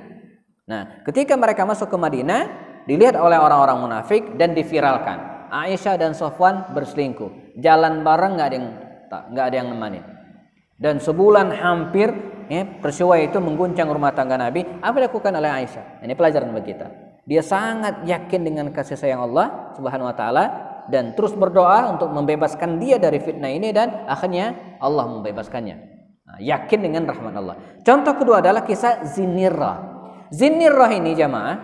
nah ketika mereka masuk ke Madinah dilihat oleh orang-orang munafik dan diviralkan Aisyah dan Sofwan berselingkuh jalan bareng nggak ada yang nggak ada yang nemanin dan sebulan hampir ya, peristiwa itu mengguncang rumah tangga Nabi, apa yang dilakukan oleh Aisyah? Nah, ini pelajaran bagi kita. Dia sangat yakin dengan kasih sayang Allah Subhanahu wa taala dan terus berdoa untuk membebaskan dia dari fitnah ini dan akhirnya Allah membebaskannya. Nah, yakin dengan rahmat Allah. Contoh kedua adalah kisah Zinirah. Zinirah ini jamaah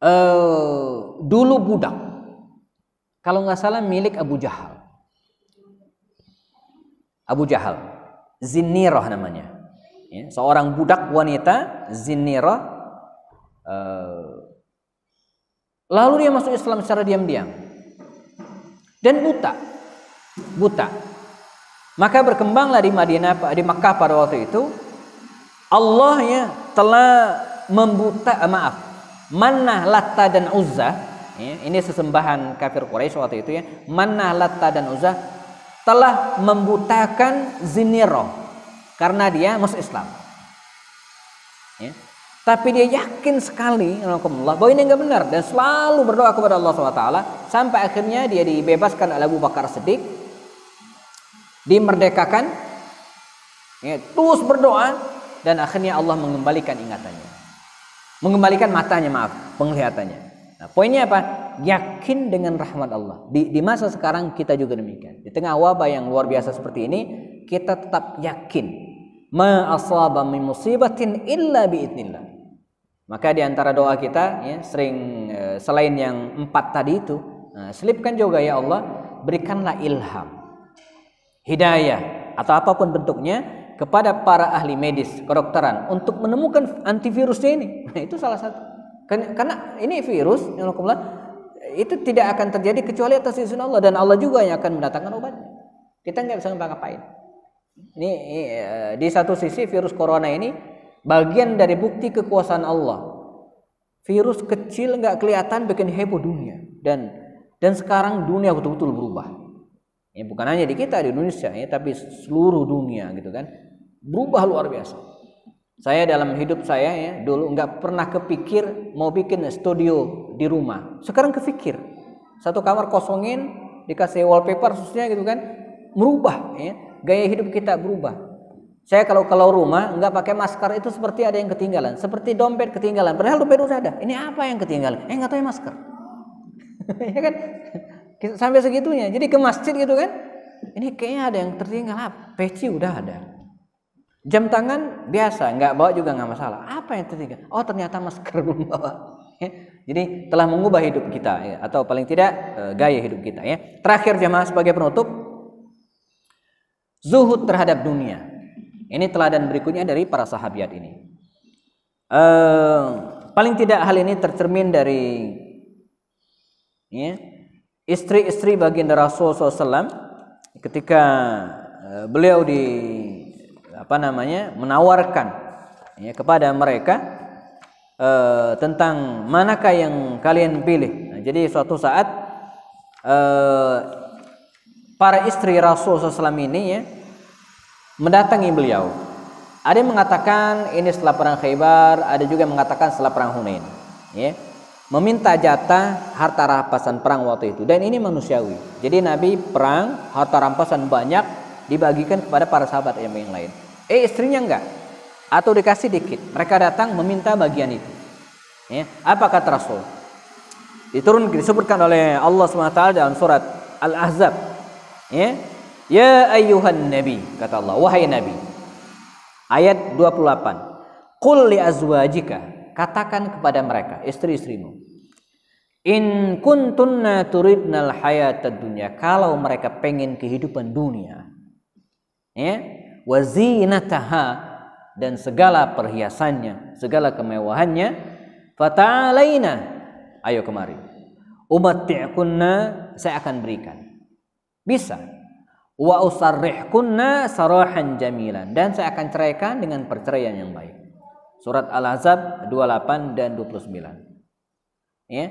uh, dulu budak. Kalau nggak salah milik Abu Jahal. Abu Jahal. Zinnirah namanya. Ya, seorang budak wanita Zinnirah. Uh, lalu dia masuk Islam secara diam-diam. Dan buta. Buta. Maka berkembanglah di Madinah, di Makkah pada waktu itu Allah ya telah membuta eh, maaf Manah Latta dan Uzza ya, ini sesembahan kafir Quraisy waktu itu ya Manah Latta dan Uzza telah membutakan Ziniro karena dia masuk Islam. Ya. Tapi dia yakin sekali allah bahwa ini enggak benar dan selalu berdoa kepada Allah SWT sampai akhirnya dia dibebaskan oleh Abu Bakar Siddiq dimerdekakan ya, terus berdoa dan akhirnya Allah mengembalikan ingatannya mengembalikan matanya maaf penglihatannya nah poinnya apa yakin dengan rahmat Allah. Di, di masa sekarang kita juga demikian. Di tengah wabah yang luar biasa seperti ini, kita tetap yakin. Ma asaba min musibatin illa biidnillah. Maka di antara doa kita ya, sering eh, selain yang empat tadi itu, eh, selipkan juga ya Allah, berikanlah ilham, hidayah atau apapun bentuknya kepada para ahli medis kedokteran untuk menemukan antivirusnya ini. Nah, itu salah satu. Karena ini virus yang Allah itu tidak akan terjadi kecuali atas izin Allah dan Allah juga yang akan mendatangkan obatnya. Kita nggak bisa ngapa-ngapain. Ini eh, di satu sisi virus corona ini bagian dari bukti kekuasaan Allah. Virus kecil nggak kelihatan bikin heboh dunia dan dan sekarang dunia betul-betul berubah. Ini ya, bukan hanya di kita di Indonesia ya, tapi seluruh dunia gitu kan. Berubah luar biasa. Saya dalam hidup saya ya dulu nggak pernah kepikir mau bikin studio di rumah. Sekarang kepikir satu kamar kosongin dikasih wallpaper susunya gitu kan merubah ya gaya hidup kita berubah. Saya kalau kalau rumah nggak pakai masker itu seperti ada yang ketinggalan, seperti dompet ketinggalan. Padahal dompet udah ada. Ini apa yang ketinggalan? Eh nggak tahu ya masker. ya kan? Sampai segitunya. Jadi ke masjid gitu kan? Ini kayaknya ada yang tertinggal ah, Peci udah ada. Jam tangan biasa, nggak bawa juga nggak masalah. Apa yang ketiga? Oh ternyata masker belum bawa. Ya. Jadi telah mengubah hidup kita ya. atau paling tidak eh, gaya hidup kita ya. Terakhir jamaah sebagai penutup, zuhud terhadap dunia. Ini teladan berikutnya dari para sahabat ini. Eh, paling tidak hal ini tercermin dari ya, istri-istri baginda Rasul SAW ketika eh, beliau di apa namanya menawarkan ya, kepada mereka e, tentang manakah yang kalian pilih. Nah, jadi suatu saat e, para istri Rasul SAW ini ya mendatangi beliau. Ada yang mengatakan ini setelah perang Khaybar, ada juga yang mengatakan setelah perang Hunain. Ya meminta jatah harta rampasan perang waktu itu dan ini manusiawi jadi Nabi perang harta rampasan banyak dibagikan kepada para sahabat yang lain eh istrinya enggak atau dikasih dikit mereka datang meminta bagian itu ya apa kata Rasul diturun disebutkan oleh Allah SWT dalam surat Al-Ahzab ya ya ayuhan nabi kata Allah wahai nabi ayat 28 qul li azwajika katakan kepada mereka istri-istrimu in kuntunna turidnal hayata dunia kalau mereka pengen kehidupan dunia ya wazinataha dan segala perhiasannya, segala kemewahannya, fata'alaina. Ayo kemari. Umatti'kunna saya akan berikan. Bisa. Wa usarrihkunna sarahan jamilan dan saya akan ceraikan dengan perceraian yang baik. Surat Al-Ahzab 28 dan 29. Ya.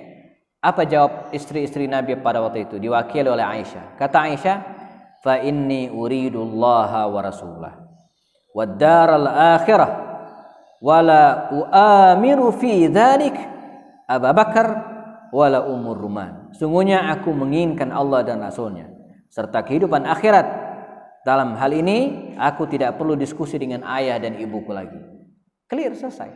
Apa jawab istri-istri Nabi pada waktu itu diwakili oleh Aisyah. Kata Aisyah, fa inni uridullaha wa rasulah wa daral akhirah wala uamiru fi dhalik Abu Bakar wala umur ruman sungguhnya aku menginginkan Allah dan rasulnya serta kehidupan akhirat dalam hal ini aku tidak perlu diskusi dengan ayah dan ibuku lagi clear selesai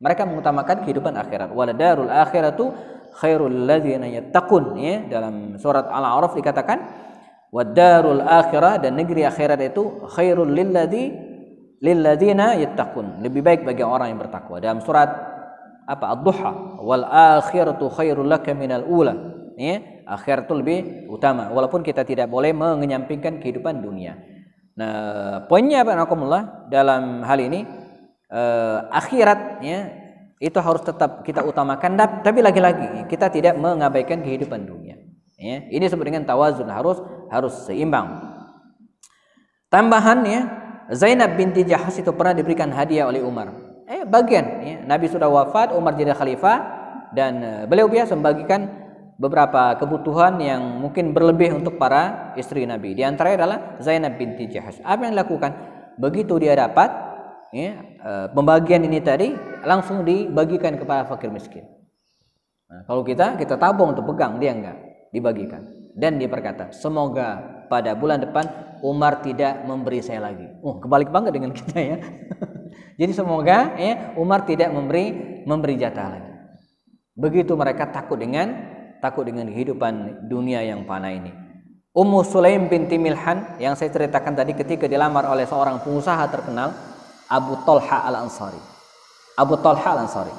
mereka mengutamakan kehidupan akhirat wala darul akhiratu khairul ladzina yattaqun ya dalam surat al-a'raf dikatakan wadarul akhirah dan negeri akhirat itu khairul lilladzi lilladzina yattaqun lebih baik bagi orang yang bertakwa dalam surat apa ad-duha wal akhiratu khairul laka minal ula ya akhir itu lebih utama walaupun kita tidak boleh mengenyampingkan kehidupan dunia nah poinnya apa nakumullah dalam hal ini eh, akhirat ya itu harus tetap kita utamakan tapi lagi-lagi kita tidak mengabaikan kehidupan dunia ya ini sebenarnya tawazun harus harus seimbang. Tambahannya, Zainab binti Jahash itu pernah diberikan hadiah oleh Umar. Eh, bagian. Ya. Nabi sudah wafat, Umar jadi khalifah, dan eh, beliau biasa membagikan beberapa kebutuhan yang mungkin berlebih untuk para istri Nabi. Di antaranya adalah Zainab binti Jahash. Apa yang dilakukan? Begitu dia dapat, ya, eh, pembagian ini tadi langsung dibagikan kepada fakir miskin. Nah, kalau kita, kita tabung untuk pegang, dia enggak dibagikan dan dia berkata semoga pada bulan depan Umar tidak memberi saya lagi oh kebalik banget dengan kita ya jadi semoga ya Umar tidak memberi memberi jatah lagi begitu mereka takut dengan takut dengan kehidupan dunia yang panah ini Ummu Sulaim binti Milhan yang saya ceritakan tadi ketika dilamar oleh seorang pengusaha terkenal Abu Talha Al-Ansari Abu Talha Al-Ansari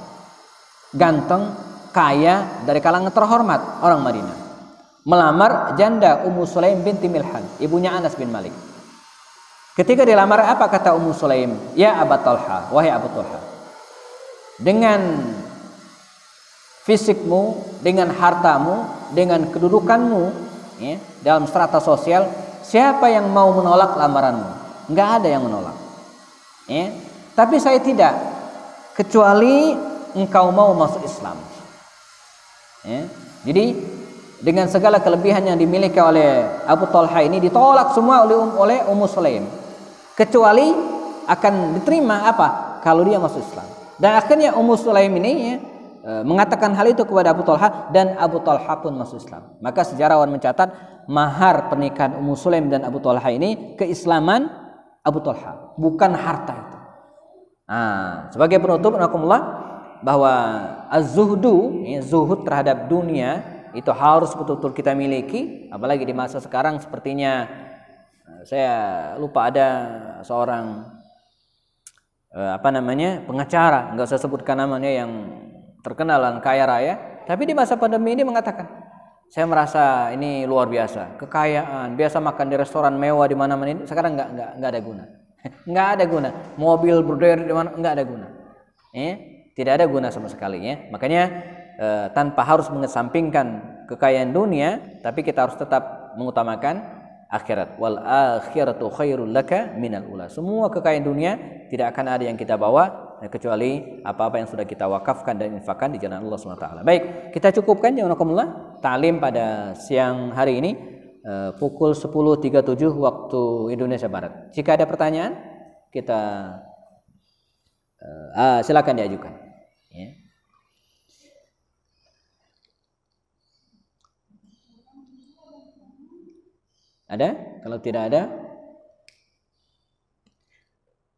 ganteng kaya dari kalangan terhormat orang Madinah melamar janda Ummu Sulaim binti Milhan, ibunya Anas bin Malik. Ketika dilamar apa kata Ummu Sulaim? Ya Abu Talha, wahai Abu Talha. Dengan fisikmu, dengan hartamu, dengan kedudukanmu ya, dalam strata sosial, siapa yang mau menolak lamaranmu? Enggak ada yang menolak. Ya. Tapi saya tidak, kecuali engkau mau masuk Islam. Ya. Jadi dengan segala kelebihan yang dimiliki oleh Abu Talha ini ditolak semua oleh um, oleh Ummu Sulaim kecuali akan diterima apa kalau dia masuk Islam dan akhirnya Ummu Sulaim ini ya, e, mengatakan hal itu kepada Abu Talha dan Abu Talha pun masuk Islam maka sejarawan mencatat mahar pernikahan Ummu Sulaim dan Abu Talha ini keislaman Abu Talha bukan harta itu nah, sebagai penutup Alhamdulillah bahwa az-zuhdu ya, zuhud terhadap dunia itu harus betul-betul kita miliki apalagi di masa sekarang sepertinya eh, saya lupa ada seorang eh, apa namanya pengacara nggak usah sebutkan namanya yang terkenal dan kaya raya tapi di masa pandemi ini mengatakan saya merasa ini luar biasa kekayaan biasa makan di restoran mewah di mana-mana ini sekarang nggak nggak nggak ada guna nggak ada guna mobil berderet di mana nggak ada guna eh tidak ada guna sama sekali ya makanya e, tanpa harus mengesampingkan kekayaan dunia, tapi kita harus tetap mengutamakan akhirat. Wal akhiratu khairul laka minal ula. Semua kekayaan dunia tidak akan ada yang kita bawa eh, kecuali apa-apa yang sudah kita wakafkan dan infakkan di jalan Allah SWT. Baik, kita cukupkan ya allah. ta'lim pada siang hari ini eh, pukul 10.37 waktu Indonesia Barat. Jika ada pertanyaan, kita uh, silakan diajukan. Ada? Kalau tidak ada,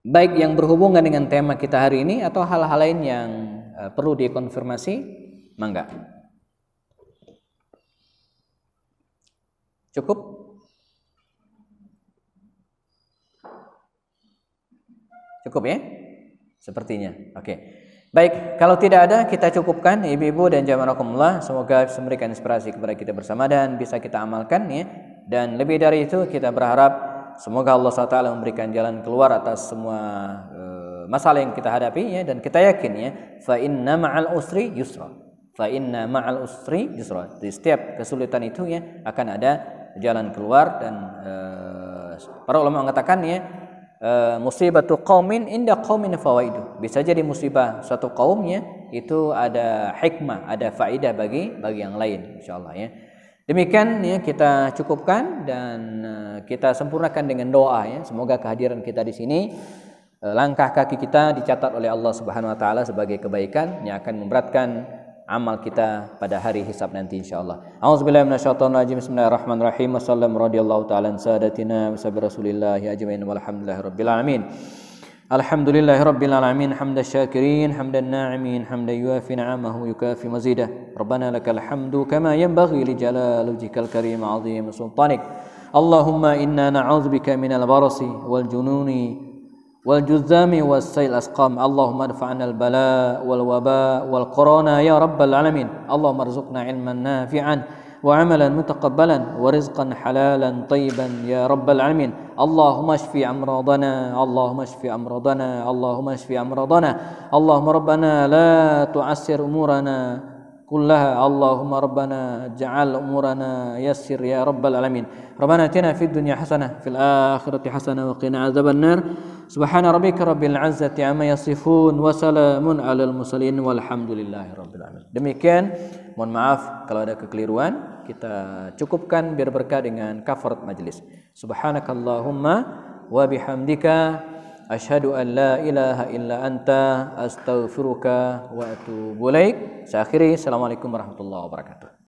baik yang berhubungan dengan tema kita hari ini atau hal-hal lain yang e, perlu dikonfirmasi, mangga. Cukup? Cukup ya? Sepertinya. Oke. Baik, kalau tidak ada kita cukupkan ibu-ibu dan jamaah Semoga bisa memberikan inspirasi kepada kita bersama dan bisa kita amalkan ya dan lebih dari itu kita berharap semoga Allah SWT memberikan jalan keluar atas semua eh, masalah yang kita hadapi ya dan kita yakin ya fa inna ma'al usri yusra. Fa inna ma'al usri yusra. Di setiap kesulitan itu ya akan ada jalan keluar dan uh, para ulama mengatakan ya uh, musibatu qaumin inda qaumin fawaidu. Bisa jadi musibah suatu kaumnya itu ada hikmah, ada faedah bagi bagi yang lain insyaallah ya. Demikian ya kita cukupkan dan eh, kita sempurnakan dengan doa ya. Semoga kehadiran kita di sini eh, langkah kaki kita dicatat oleh Allah Subhanahu wa taala sebagai kebaikan yang akan memberatkan amal kita pada hari hisab nanti insyaallah. Auzubillahi minasyaitonirrajim. Bismillahirrahmanirrahim. Wassallallahu radhiyallahu taala an sadatina wa rasulillah ajmain walhamdulillahi alamin. الحمد لله رب العالمين حمد الشاكرين حمد الناعمين حمد يوافي نعمه يكافي مزيده ربنا لك الحمد كما ينبغي لجلال وجهك الكريم عظيم سلطانك اللهم إنا نعوذ بك من البرص والجنون والجذام والسيل الأسقام اللهم ادفع عنا البلاء والوباء والقرونا يا رب العالمين اللهم ارزقنا علما نافعا وعملا متقبلا ورزقا حلالا طيبا يا رب العالمين اللهم اشف امراضنا اللهم اشف امراضنا اللهم اشف امراضنا اللهم ربنا لا تعسر امورنا كلها اللهم ربنا جعل أمورنا يسر يا رب العالمين ربنا اتنا في الدنيا حسنة في الآخرة حسنة وقنا عذاب النار سبحان ربك رب العزة عما يصفون وسلام على المرسلين والحمد لله رب العالمين demikian mohon maaf kalau ada kekeliruan kita cukupkan biar berkah dengan kafarat majelis subhanakallahumma wa bihamdika Ashadu an la ilaha illa anta astaghfiruka wa atubu ilaik. Saya akhiri. Assalamualaikum warahmatullahi wabarakatuh.